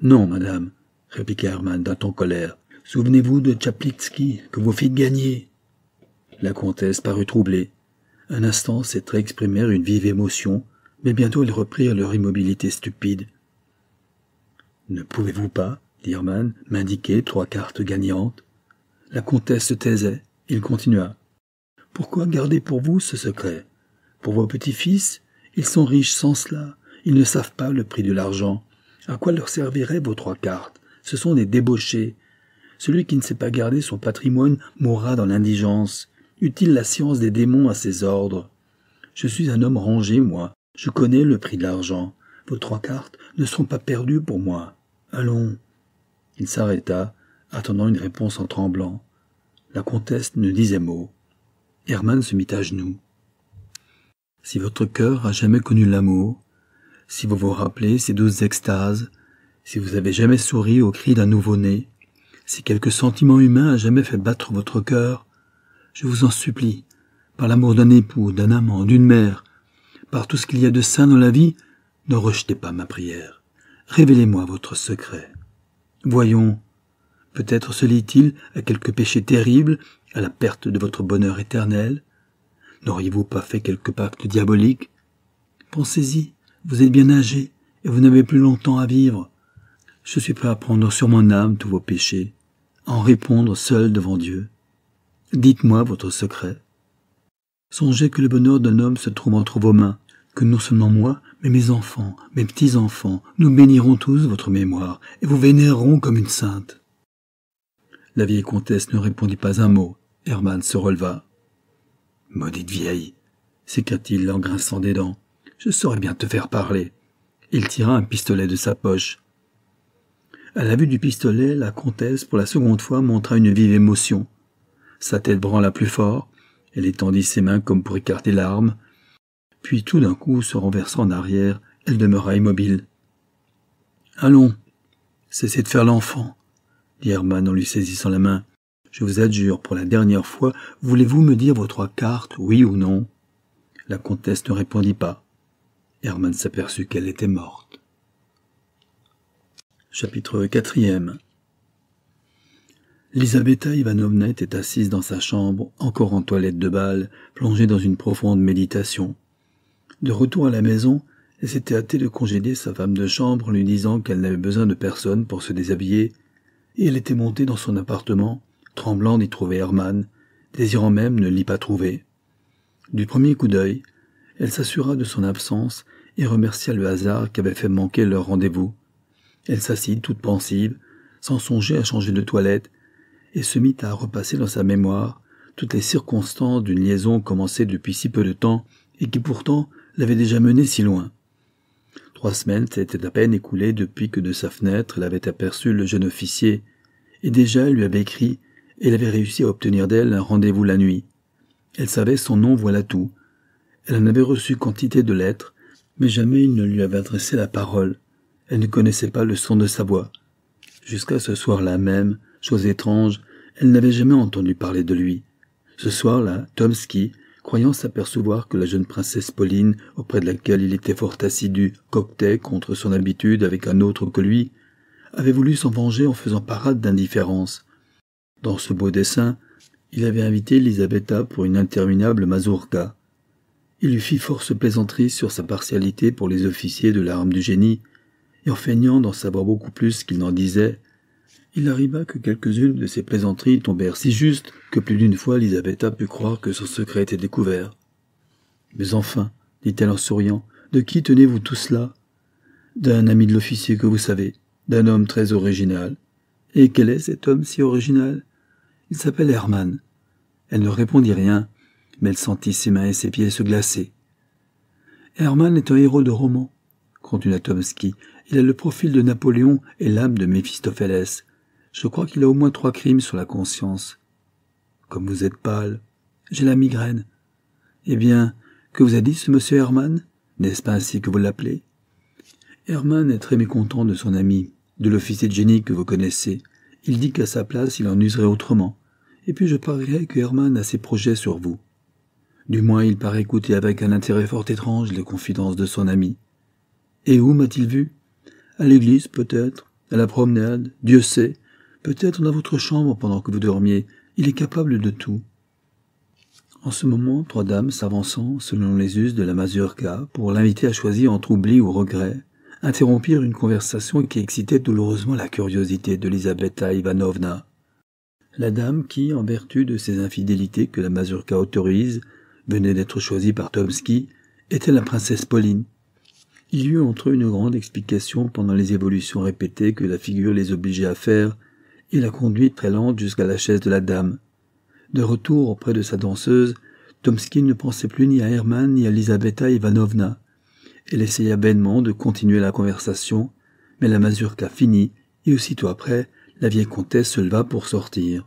Non, madame, répliqua Herman d'un ton colère. Souvenez-vous de Tchaplitsky, que vous fîtes gagner. La comtesse parut troublée. Un instant, ses traits exprimèrent une vive émotion, mais bientôt ils reprirent leur immobilité stupide. Ne pouvez-vous pas, dit Herman, m'indiquer trois cartes gagnantes La comtesse se taisait. Il continua. Pourquoi garder pour vous ce secret Pour vos petits-fils, ils sont riches sans cela. Ils ne savent pas le prix de l'argent. À quoi leur serviraient vos trois cartes ce sont des débauchés. Celui qui ne sait pas garder son patrimoine mourra dans l'indigence. Utile la science des démons à ses ordres Je suis un homme rangé, moi. Je connais le prix de l'argent. Vos trois cartes ne seront pas perdues pour moi. Allons. Il s'arrêta, attendant une réponse en tremblant. La comtesse ne disait mot. Hermann se mit à genoux. Si votre cœur a jamais connu l'amour, si vous vous rappelez ces douces extases, si vous avez jamais souri au cri d'un nouveau-né, si quelque sentiment humain a jamais fait battre votre cœur, je vous en supplie, par l'amour d'un époux, d'un amant, d'une mère, par tout ce qu'il y a de saint dans la vie, ne rejetez pas ma prière. Révélez-moi votre secret. Voyons, peut-être se lie-t-il à quelque péché terrible, à la perte de votre bonheur éternel N'auriez-vous pas fait quelque pacte diabolique Pensez-y, vous êtes bien âgé, et vous n'avez plus longtemps à vivre. Je suis prêt à prendre sur mon âme tous vos péchés, à en répondre seul devant Dieu. Dites-moi votre secret. Songez que le bonheur d'un homme se trouve entre vos mains, que non seulement moi, mais mes enfants, mes petits-enfants, nous bénirons tous votre mémoire, et vous vénérerons comme une sainte. La vieille comtesse ne répondit pas un mot. Herman se releva. Maudite vieille, s'écria-t-il en grinçant des dents, je saurais bien te faire parler. Il tira un pistolet de sa poche. À la vue du pistolet, la comtesse, pour la seconde fois, montra une vive émotion. Sa tête branla plus fort, elle étendit ses mains comme pour écarter l'arme, puis tout d'un coup, se renversant en arrière, elle demeura immobile. Allons, cessez de faire l'enfant, dit Herman en lui saisissant la main. Je vous adjure, pour la dernière fois, voulez-vous me dire vos trois cartes, oui ou non La comtesse ne répondit pas. Herman s'aperçut qu'elle était morte. Chapitre 4 Lisabetta Ivanovna était assise dans sa chambre, encore en toilette de bal, plongée dans une profonde méditation. De retour à la maison, elle s'était hâtée de congédier sa femme de chambre en lui disant qu'elle n'avait besoin de personne pour se déshabiller, et elle était montée dans son appartement, tremblant d'y trouver Herman, désirant même ne l'y pas trouver. Du premier coup d'œil, elle s'assura de son absence et remercia le hasard qui avait fait manquer leur rendez-vous. Elle s'assit toute pensive, sans songer à changer de toilette, et se mit à repasser dans sa mémoire toutes les circonstances d'une liaison commencée depuis si peu de temps et qui pourtant l'avait déjà menée si loin. Trois semaines s'étaient à peine écoulées depuis que de sa fenêtre elle avait aperçu le jeune officier, et déjà elle lui avait écrit et elle avait réussi à obtenir d'elle un rendez-vous la nuit. Elle savait son nom, voilà tout. Elle en avait reçu quantité de lettres, mais jamais il ne lui avait adressé la parole. Elle ne connaissait pas le son de sa voix. Jusqu'à ce soir-là même, chose étrange, elle n'avait jamais entendu parler de lui. Ce soir-là, Tomsky, croyant s'apercevoir que la jeune princesse Pauline, auprès de laquelle il était fort assidu, coquetait contre son habitude avec un autre que lui, avait voulu s'en venger en faisant parade d'indifférence. Dans ce beau dessin, il avait invité Elisabetta pour une interminable mazurka. Il lui fit force plaisanterie sur sa partialité pour les officiers de l'arme du génie, et en feignant d'en savoir beaucoup plus qu'il n'en disait, il arriva que quelques-unes de ses plaisanteries tombèrent si justes que plus d'une fois Elisabetta put croire que son secret était découvert. Mais enfin, dit-elle en souriant, de qui tenez-vous tout cela D'un ami de l'officier que vous savez, d'un homme très original. Et quel est cet homme si original Il s'appelle Hermann. Elle ne répondit rien, mais elle sentit ses mains et ses pieds se glacer. Hermann est un héros de roman, continua Tomsky, il a le profil de Napoléon et l'âme de Méphistophélès. Je crois qu'il a au moins trois crimes sur la conscience. Comme vous êtes pâle. J'ai la migraine. Eh bien, que vous a dit ce monsieur Hermann N'est-ce pas ainsi que vous l'appelez Hermann est très mécontent de son ami, de l'officier de génie que vous connaissez. Il dit qu'à sa place, il en userait autrement. Et puis je parierais que Hermann a ses projets sur vous. Du moins, il paraît écouter avec un intérêt fort étrange les confidences de son ami. Et où m'a-t-il vu à l'église peut-être, à la promenade, Dieu sait, peut-être dans votre chambre pendant que vous dormiez, il est capable de tout. En ce moment, trois dames s'avançant, selon les us de la mazurka, pour l'inviter à choisir entre oubli ou regret, interrompirent une conversation qui excitait douloureusement la curiosité de Ivanovna. La dame qui, en vertu de ces infidélités que la mazurka autorise, venait d'être choisie par Tomsky, était la princesse Pauline, il y eut entre eux une grande explication pendant les évolutions répétées que la figure les obligeait à faire, et la conduite très lente jusqu'à la chaise de la dame. De retour auprès de sa danseuse, Tomsky ne pensait plus ni à Herman ni à Elisabetta Ivanovna. Elle essaya vainement de continuer la conversation, mais la mazurka finit, et aussitôt après, la vieille comtesse se leva pour sortir.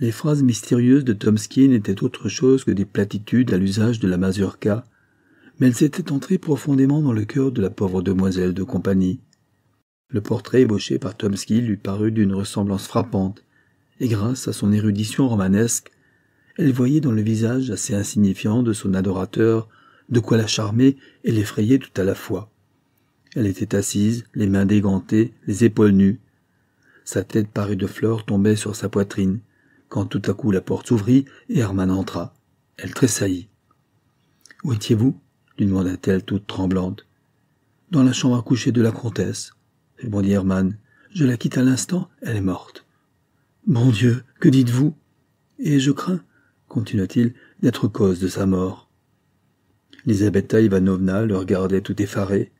Les phrases mystérieuses de Tomsky n'étaient autre chose que des platitudes à l'usage de la mazurka, mais elle s'était entrée profondément dans le cœur de la pauvre demoiselle de compagnie. Le portrait ébauché par Tomsky lui parut d'une ressemblance frappante, et grâce à son érudition romanesque, elle voyait dans le visage assez insignifiant de son adorateur de quoi la charmer et l'effrayer tout à la fois. Elle était assise, les mains dégantées, les épaules nues. Sa tête parée de fleurs tombait sur sa poitrine, quand tout à coup la porte s'ouvrit et Herman entra. Elle tressaillit. Où étiez-vous lui demanda-t-elle toute tremblante. Dans la chambre à coucher de la comtesse, répondit Hermann. Je la quitte à l'instant, elle est morte. Mon Dieu, que dites-vous Et je crains, continua-t-il, d'être cause de sa mort. Lisabetta Ivanovna le regardait tout effarée,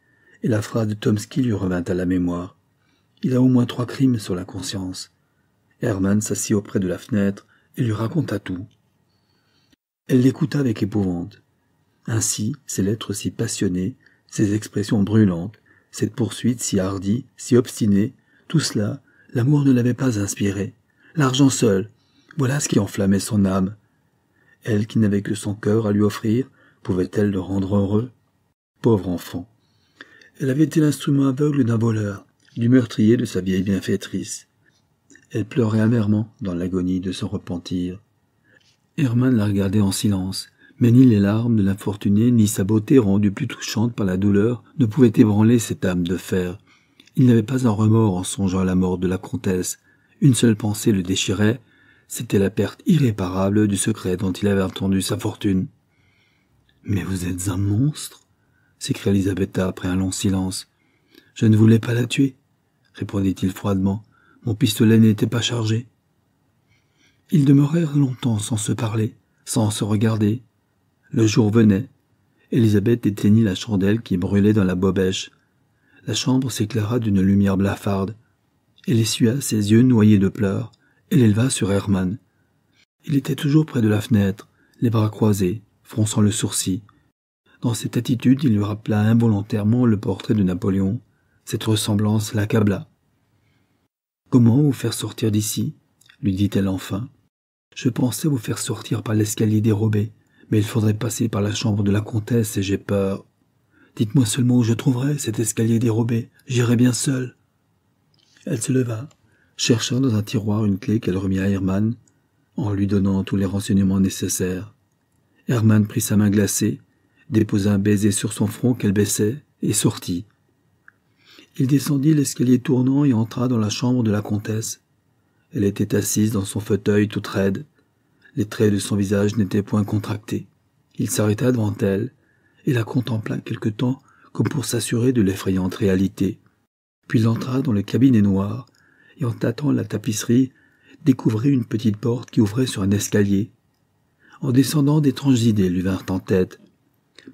et la phrase de Tomski lui revint à la mémoire. Il a au moins trois crimes sur la conscience. Hermann s'assit auprès de la fenêtre et lui raconta tout. Elle l'écouta avec épouvante. Ainsi, ces lettres si passionnées, ces expressions brûlantes, cette poursuite si hardie, si obstinée, tout cela, l'amour ne l'avait pas inspiré. L'argent seul, voilà ce qui enflammait son âme. Elle qui n'avait que son cœur à lui offrir, pouvait-elle le rendre heureux Pauvre enfant Elle avait été l'instrument aveugle d'un voleur, du meurtrier de sa vieille bienfaitrice. Elle pleurait amèrement dans l'agonie de son repentir. Herman la regardait en silence, mais ni les larmes de l'infortuné, ni sa beauté rendue plus touchante par la douleur, ne pouvaient ébranler cette âme de fer. Il n'avait pas un remords en songeant à la mort de la comtesse. Une seule pensée le déchirait, c'était la perte irréparable du secret dont il avait entendu sa fortune. Mais vous êtes un monstre s'écria Elisabetta après un long silence. Je ne voulais pas la tuer, répondit-il froidement. Mon pistolet n'était pas chargé. Ils demeurèrent longtemps sans se parler, sans se regarder, le jour venait. Élisabeth éteignit la chandelle qui brûlait dans la bobèche. La chambre s'éclaira d'une lumière blafarde. Elle essuya ses yeux noyés de pleurs et l'éleva sur Hermann. Il était toujours près de la fenêtre, les bras croisés, fronçant le sourcil. Dans cette attitude, il lui rappela involontairement le portrait de Napoléon. Cette ressemblance l'accabla. Comment vous faire sortir d'ici lui dit-elle enfin. Je pensais vous faire sortir par l'escalier dérobé, mais il faudrait passer par la chambre de la comtesse et j'ai peur. Dites-moi seulement où je trouverai cet escalier dérobé. J'irai bien seul. » Elle se leva, cherchant dans un tiroir une clé qu'elle remit à Herman, en lui donnant tous les renseignements nécessaires. Herman prit sa main glacée, déposa un baiser sur son front qu'elle baissait, et sortit. Il descendit l'escalier tournant et entra dans la chambre de la comtesse. Elle était assise dans son fauteuil toute raide, les traits de son visage n'étaient point contractés. Il s'arrêta devant elle et la contempla quelque temps comme pour s'assurer de l'effrayante réalité. Puis il entra dans le cabinet noir et en tâtant la tapisserie découvrit une petite porte qui ouvrait sur un escalier. En descendant, d'étranges idées lui vinrent en tête.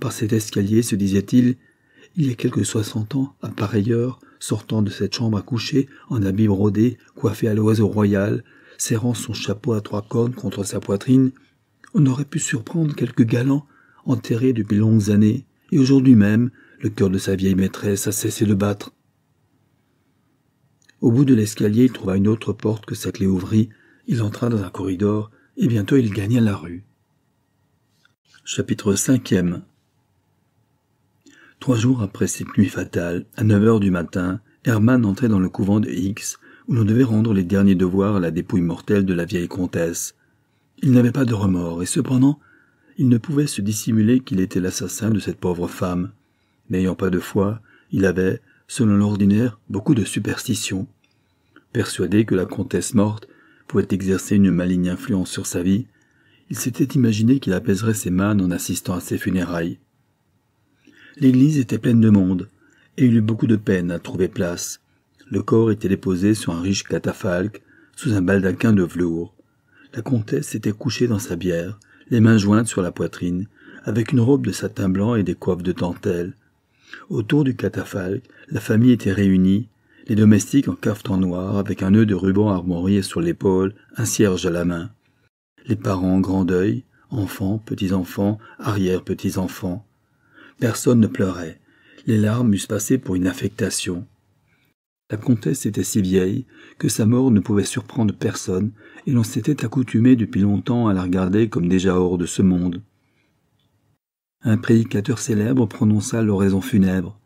Par cet escalier, se disait-il, il y a quelque soixante ans, à pareille heure, sortant de cette chambre à coucher, en habit brodé, coiffé à l'oiseau royal, serrant son chapeau à trois cornes contre sa poitrine, on aurait pu surprendre quelques galants enterrés depuis longues années, et aujourd'hui même, le cœur de sa vieille maîtresse a cessé de battre. Au bout de l'escalier, il trouva une autre porte que sa clé ouvrit, il entra dans un corridor, et bientôt il gagna la rue. Chapitre 5 Trois jours après cette nuit fatale, à neuf heures du matin, Hermann entrait dans le couvent de X, où l'on devait rendre les derniers devoirs à la dépouille mortelle de la vieille comtesse. Il n'avait pas de remords, et cependant, il ne pouvait se dissimuler qu'il était l'assassin de cette pauvre femme. N'ayant pas de foi, il avait, selon l'ordinaire, beaucoup de superstition. Persuadé que la comtesse morte pouvait exercer une maligne influence sur sa vie, il s'était imaginé qu'il apaiserait ses mânes en assistant à ses funérailles. L'église était pleine de monde, et il eut beaucoup de peine à trouver place le corps était déposé sur un riche catafalque, sous un baldaquin de velours. La comtesse était couchée dans sa bière, les mains jointes sur la poitrine, avec une robe de satin blanc et des coiffes de dentelle. Autour du catafalque, la famille était réunie, les domestiques en cafetan noir, avec un nœud de ruban armorié sur l'épaule, un cierge à la main. Les parents en grand deuil, enfants, petits-enfants, arrière-petits-enfants. Personne ne pleurait. Les larmes eussent passé pour une affectation. La comtesse était si vieille que sa mort ne pouvait surprendre personne, et l'on s'était accoutumé depuis longtemps à la regarder comme déjà hors de ce monde. Un prédicateur célèbre prononça l'oraison funèbre.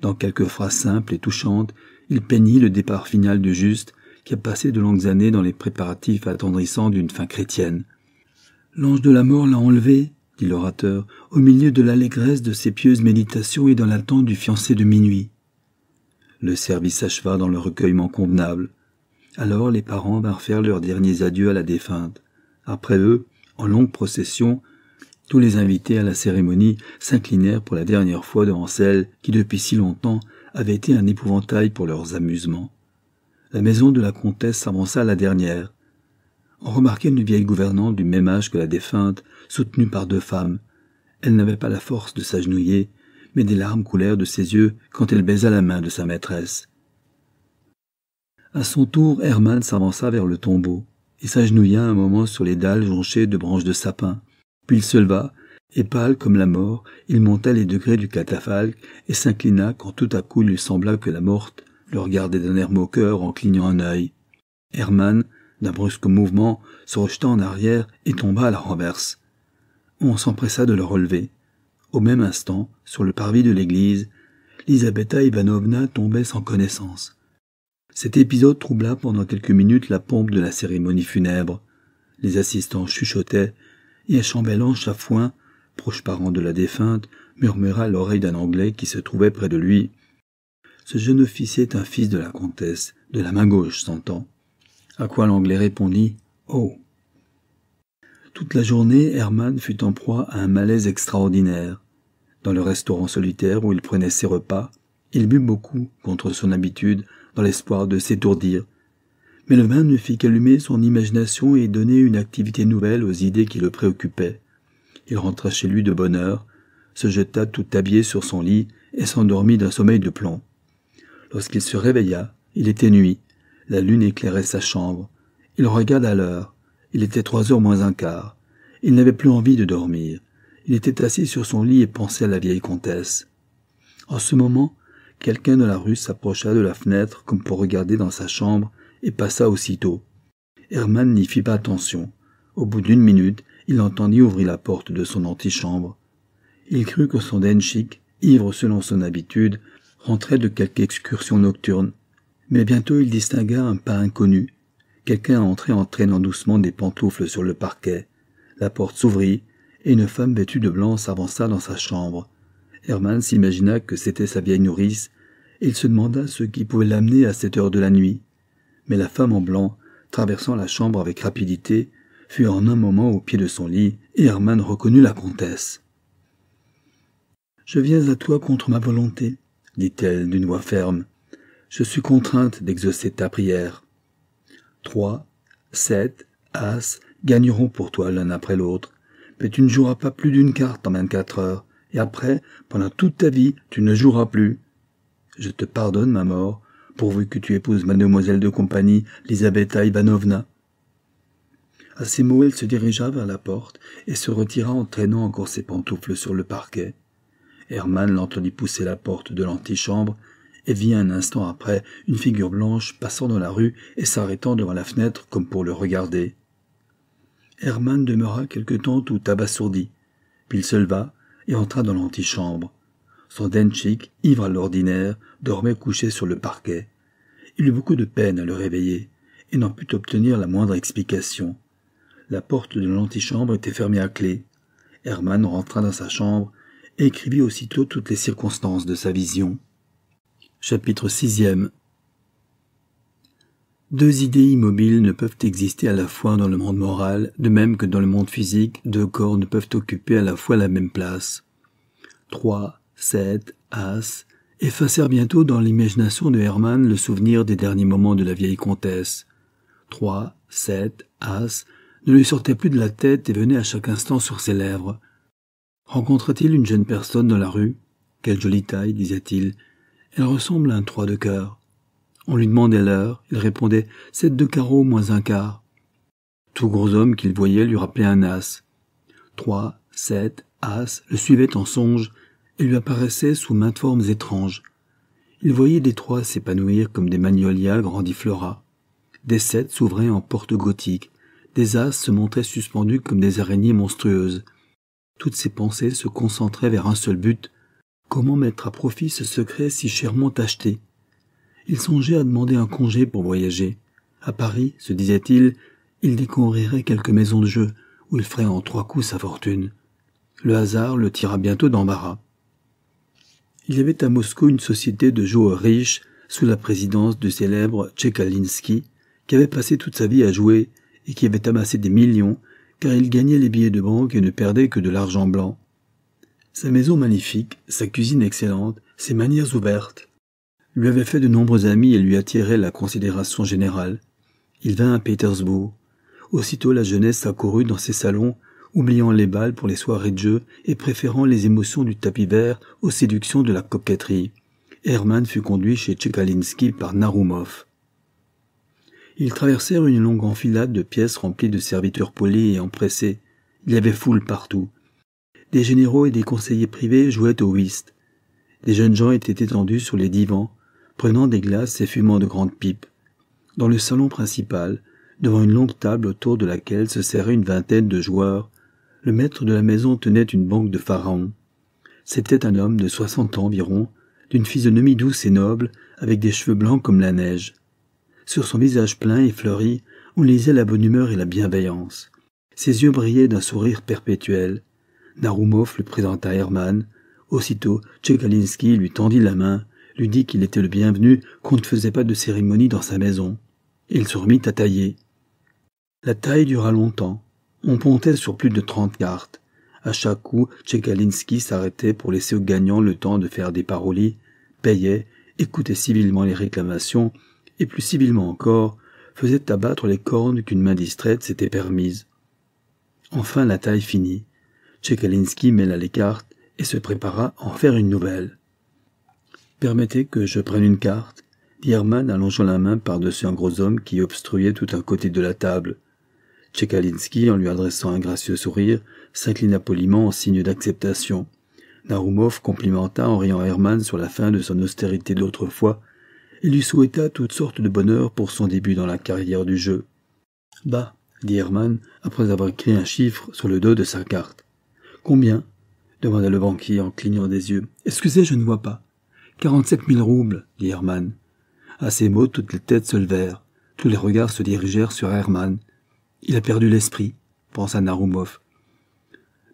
Dans quelques phrases simples et touchantes, il peignit le départ final de Juste, qui a passé de longues années dans les préparatifs attendrissants d'une fin chrétienne. L'ange de la mort l'a enlevé, dit l'orateur, au milieu de l'allégresse de ses pieuses méditations et dans l'attente du fiancé de minuit. Le service s'acheva dans le recueillement convenable. Alors les parents vinrent faire leurs derniers adieux à la défunte. Après eux, en longue procession, tous les invités à la cérémonie s'inclinèrent pour la dernière fois devant celle qui depuis si longtemps avait été un épouvantail pour leurs amusements. La maison de la comtesse s'avança la dernière. On remarquait une vieille gouvernante du même âge que la défunte, soutenue par deux femmes. Elle n'avait pas la force de s'agenouiller, mais des larmes coulèrent de ses yeux quand elle baisa la main de sa maîtresse. À son tour, Hermann s'avança vers le tombeau et s'agenouilla un moment sur les dalles jonchées de branches de sapin. Puis il se leva, et pâle comme la mort, il monta les degrés du catafalque et s'inclina quand tout à coup il lui sembla que la morte le regardait d'un air moqueur en clignant un œil. Hermann, d'un brusque mouvement, se rejeta en arrière et tomba à la renverse. On s'empressa de le relever. Au même instant, sur le parvis de l'église, Lisabetta Ivanovna tombait sans connaissance. Cet épisode troubla pendant quelques minutes la pompe de la cérémonie funèbre. Les assistants chuchotaient, et un chambellan chafouin, proche parent de la défunte, murmura à l'oreille d'un Anglais qui se trouvait près de lui. Ce jeune officier est un fils de la comtesse, de la main gauche, s'entend. À quoi l'Anglais répondit Oh. Toute la journée, Hermann fut en proie à un malaise extraordinaire dans le restaurant solitaire où il prenait ses repas, il but beaucoup contre son habitude dans l'espoir de s'étourdir. Mais le vin ne fit qu'allumer son imagination et donner une activité nouvelle aux idées qui le préoccupaient. Il rentra chez lui de bonne heure, se jeta tout habillé sur son lit et s'endormit d'un sommeil de plomb. Lorsqu'il se réveilla, il était nuit, la lune éclairait sa chambre. Il regarda l'heure, il était trois heures moins un quart. Il n'avait plus envie de dormir. Il était assis sur son lit et pensait à la vieille comtesse. En ce moment, quelqu'un de la rue s'approcha de la fenêtre comme pour regarder dans sa chambre et passa aussitôt. Herman n'y fit pas attention. Au bout d'une minute, il entendit ouvrir la porte de son antichambre. Il crut que son denchik, ivre selon son habitude, rentrait de quelque excursion nocturne. Mais bientôt il distingua un pas inconnu. Quelqu'un entrait en traînant doucement des pantoufles sur le parquet. La porte s'ouvrit et une femme vêtue de blanc s'avança dans sa chambre. Herman s'imagina que c'était sa vieille nourrice, et il se demanda ce qui pouvait l'amener à cette heure de la nuit. Mais la femme en blanc, traversant la chambre avec rapidité, fut en un moment au pied de son lit, et Herman reconnut la comtesse. Je viens à toi contre ma volonté, dit-elle d'une voix ferme. Je suis contrainte d'exaucer ta prière. Trois, sept, as gagneront pour toi l'un après l'autre, mais tu ne joueras pas plus d'une carte en quatre heures, et après, pendant toute ta vie, tu ne joueras plus. Je te pardonne ma mort, pourvu que tu épouses mademoiselle de compagnie, Lisabetta Ivanovna. À ces mots, elle se dirigea vers la porte et se retira en traînant encore ses pantoufles sur le parquet. Hermann l'entendit pousser la porte de l'antichambre et vit un instant après une figure blanche passant dans la rue et s'arrêtant devant la fenêtre comme pour le regarder. Hermann demeura quelque temps tout abasourdi, puis il se leva et entra dans l'antichambre. Son Denchik, ivre à l'ordinaire, dormait couché sur le parquet. Il eut beaucoup de peine à le réveiller, et n'en put obtenir la moindre explication. La porte de l'antichambre était fermée à clé. Hermann rentra dans sa chambre et écrivit aussitôt toutes les circonstances de sa vision. Chapitre sixième deux idées immobiles ne peuvent exister à la fois dans le monde moral, de même que dans le monde physique, deux corps ne peuvent occuper à la fois la même place. Trois, sept, As effacèrent bientôt dans l'imagination de Hermann le souvenir des derniers moments de la vieille comtesse. Trois, sept, As ne lui sortaient plus de la tête et venaient à chaque instant sur ses lèvres. Rencontra-t-il une jeune personne dans la rue Quelle jolie taille, disait-il. Elle ressemble à un trois de cœur. On lui demandait l'heure, il répondait sept de carreau moins un quart. Tout gros homme qu'il voyait lui rappelait un as. Trois, sept, as le suivaient en songe et lui apparaissaient sous maintes formes étranges. Il voyait des trois s'épanouir comme des magnolias grandiflora. Des sept s'ouvraient en porte gothique. Des as se montraient suspendus comme des araignées monstrueuses. Toutes ses pensées se concentraient vers un seul but. Comment mettre à profit ce secret si chèrement acheté? il songeait à demander un congé pour voyager. À Paris, se disait-il, il découvrirait quelques maisons de jeu, où il ferait en trois coups sa fortune. Le hasard le tira bientôt d'embarras. Il y avait à Moscou une société de joueurs riches, sous la présidence du célèbre Tchekalinski, qui avait passé toute sa vie à jouer et qui avait amassé des millions, car il gagnait les billets de banque et ne perdait que de l'argent blanc. Sa maison magnifique, sa cuisine excellente, ses manières ouvertes, lui avait fait de nombreux amis et lui attirait la considération générale. Il vint à Pétersbourg. Aussitôt la jeunesse accourut dans ses salons, oubliant les balles pour les soirées de jeu et préférant les émotions du tapis vert aux séductions de la coquetterie. Hermann fut conduit chez Tchekalinski par Narumov. Ils traversèrent une longue enfilade de pièces remplies de serviteurs polis et empressés. Il y avait foule partout. Des généraux et des conseillers privés jouaient au whist. Des jeunes gens étaient étendus sur les divans, prenant des glaces et fumant de grandes pipes, dans le salon principal, devant une longue table autour de laquelle se serraient une vingtaine de joueurs, le maître de la maison tenait une banque de pharaons. C'était un homme de soixante ans environ, d'une physionomie douce et noble, avec des cheveux blancs comme la neige. Sur son visage plein et fleuri, on lisait la bonne humeur et la bienveillance. Ses yeux brillaient d'un sourire perpétuel. Narumov le présenta à Hermann. Aussitôt, Tchekalinski lui tendit la main lui dit qu'il était le bienvenu, qu'on ne faisait pas de cérémonie dans sa maison. Il se remit à tailler. La taille dura longtemps. On pontait sur plus de trente cartes. À chaque coup, Tchekalinski s'arrêtait pour laisser aux gagnants le temps de faire des parolis, payait, écoutait civilement les réclamations, et plus civilement encore, faisait abattre les cornes qu'une main distraite s'était permise. Enfin la taille finit. Tchekalinski mêla les cartes et se prépara à en faire une nouvelle. Permettez que je prenne une carte, dit Herman allongeant la main par-dessus un gros homme qui obstruait tout un côté de la table. Tchekalinski, en lui adressant un gracieux sourire, s'inclina poliment en signe d'acceptation. Narumov complimenta en riant Herman sur la fin de son austérité d'autrefois et lui souhaita toutes sortes de bonheur pour son début dans la carrière du jeu. Bah, dit Herman, après avoir écrit un chiffre sur le dos de sa carte. Combien demanda le banquier en clignant des yeux. Excusez, je ne vois pas. Quarante-sept mille roubles, dit Hermann. À ces mots, toutes les têtes se levèrent. Tous les regards se dirigèrent sur Hermann. Il a perdu l'esprit, pensa Narumov.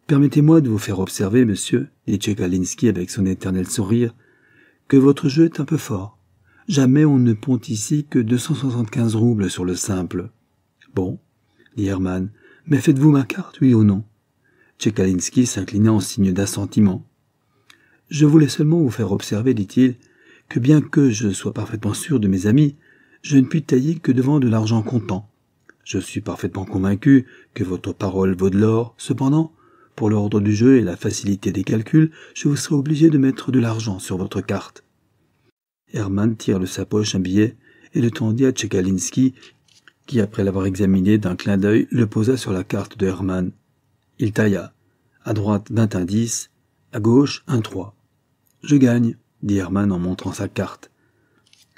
Permettez-moi de vous faire observer, monsieur, dit Tchekalinski avec son éternel sourire, que votre jeu est un peu fort. Jamais on ne ponte ici que deux cent soixante-quinze roubles sur le simple. Bon, dit Hermann, mais faites-vous ma carte, oui ou non Tchekalinski s'inclina en signe d'assentiment. Je voulais seulement vous faire observer, dit-il, que bien que je sois parfaitement sûr de mes amis, je ne puis tailler que devant de l'argent comptant. Je suis parfaitement convaincu que votre parole vaut de l'or, cependant, pour l'ordre du jeu et la facilité des calculs, je vous serai obligé de mettre de l'argent sur votre carte. Hermann tire de sa poche un billet et le tendit à Tchekalinski, qui, après l'avoir examiné d'un clin d'œil, le posa sur la carte de Hermann. Il tailla. À droite, vingt indices, à gauche, un trois. Je gagne, dit Herman en montrant sa carte.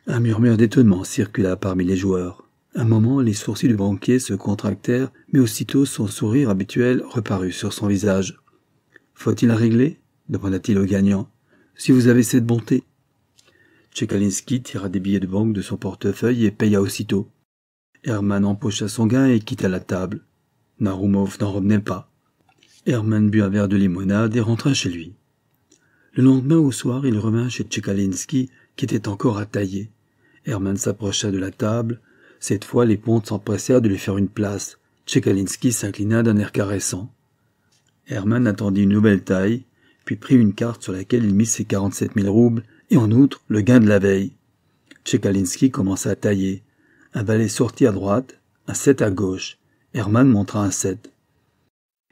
Un murmure d'étonnement circula parmi les joueurs. Un moment, les sourcils du banquier se contractèrent, mais aussitôt son sourire habituel reparut sur son visage. Faut-il la régler demanda-t-il au gagnant. Si vous avez cette bonté. Tchekalinski tira des billets de banque de son portefeuille et paya aussitôt. Herman empocha son gain et quitta la table. Narumov n'en revenait pas. Herman but un verre de limonade et rentra chez lui. Le lendemain au soir, il revint chez Tchekalinski, qui était encore à tailler. Herman s'approcha de la table. Cette fois, les pontes s'empressèrent de lui faire une place. Tchekalinski s'inclina d'un air caressant. Herman attendit une nouvelle taille, puis prit une carte sur laquelle il mit ses quarante-sept mille roubles et en outre le gain de la veille. Tchekalinski commença à tailler. Un valet sortit à droite, un sept à gauche. Herman montra un sept.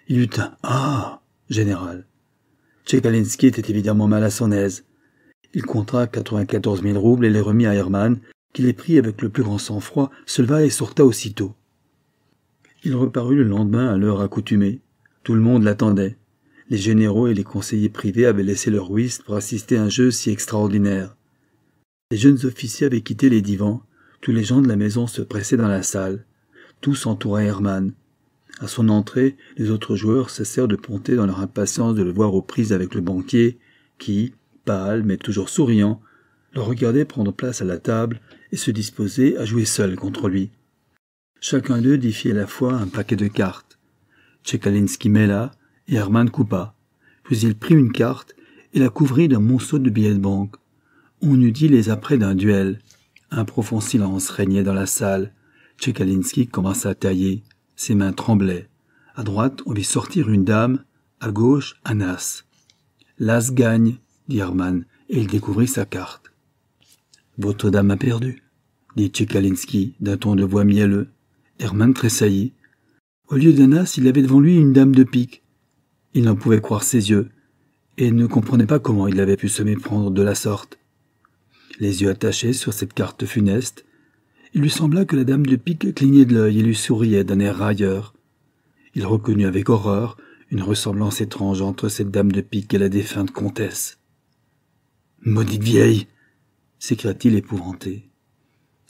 Il eut un Ah général. Tchekalinski était évidemment mal à son aise. Il vingt 94 000 roubles et les remit à Hermann, qui les prit avec le plus grand sang-froid, se leva et sorta aussitôt. Il reparut le lendemain à l'heure accoutumée. Tout le monde l'attendait. Les généraux et les conseillers privés avaient laissé leur whist pour assister à un jeu si extraordinaire. Les jeunes officiers avaient quitté les divans. Tous les gens de la maison se pressaient dans la salle. Tous entouraient Hermann. À son entrée, les autres joueurs cessèrent de ponter dans leur impatience de le voir aux prises avec le banquier, qui, pâle mais toujours souriant, le regardait prendre place à la table et se disposait à jouer seul contre lui. Chacun d'eux défiait à la fois un paquet de cartes. Tchekalinski mêla et Herman coupa. Puis il prit une carte et la couvrit d'un monceau de billets de banque. On eût dit les apprêts d'un duel. Un profond silence régnait dans la salle. Tchekalinski commença à tailler. Ses mains tremblaient. À droite, on vit sortir une dame, à gauche, un as. L'as gagne, dit Herman, et il découvrit sa carte. Votre dame a perdu, dit Tchikalinsky d'un ton de voix mielleux. Herman tressaillit. Au lieu d'un as, il avait devant lui une dame de pique. Il n'en pouvait croire ses yeux, et ne comprenait pas comment il avait pu se méprendre de la sorte. Les yeux attachés sur cette carte funeste, il lui sembla que la dame de pique clignait de l'œil et lui souriait d'un air railleur. Il reconnut avec horreur une ressemblance étrange entre cette dame de pique et la défunte comtesse. Maudite vieille s'écria-t-il épouvanté.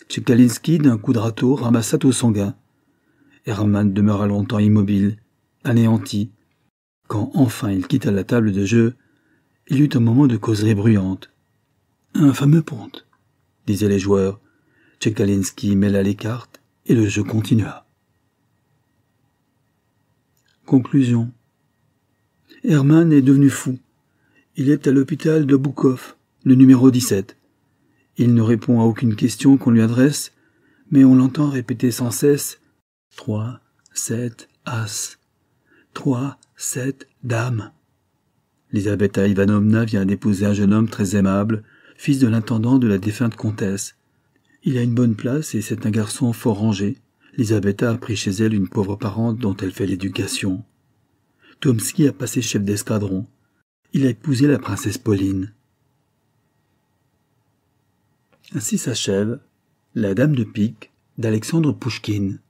Tchekalinski, d'un coup de râteau, ramassa tout son gain. Herman demeura longtemps immobile, anéanti. Quand enfin il quitta la table de jeu, il eut un moment de causerie bruyante. Un fameux ponte, disaient les joueurs, Tchekalinski mêla les cartes et le jeu continua. Conclusion. Herman est devenu fou. Il est à l'hôpital de Boukov, le numéro 17. Il ne répond à aucune question qu'on lui adresse, mais on l'entend répéter sans cesse Trois, sept, As. Trois, sept, dames. Lisabetta Ivanovna vient d'épouser un jeune homme très aimable, fils de l'intendant de la défunte comtesse, il a une bonne place et c'est un garçon fort rangé. Lisabetta a pris chez elle une pauvre parente dont elle fait l'éducation. Tomsky a passé chef d'escadron. Il a épousé la princesse Pauline. Ainsi s'achève La Dame de Pique d'Alexandre Pouchkine.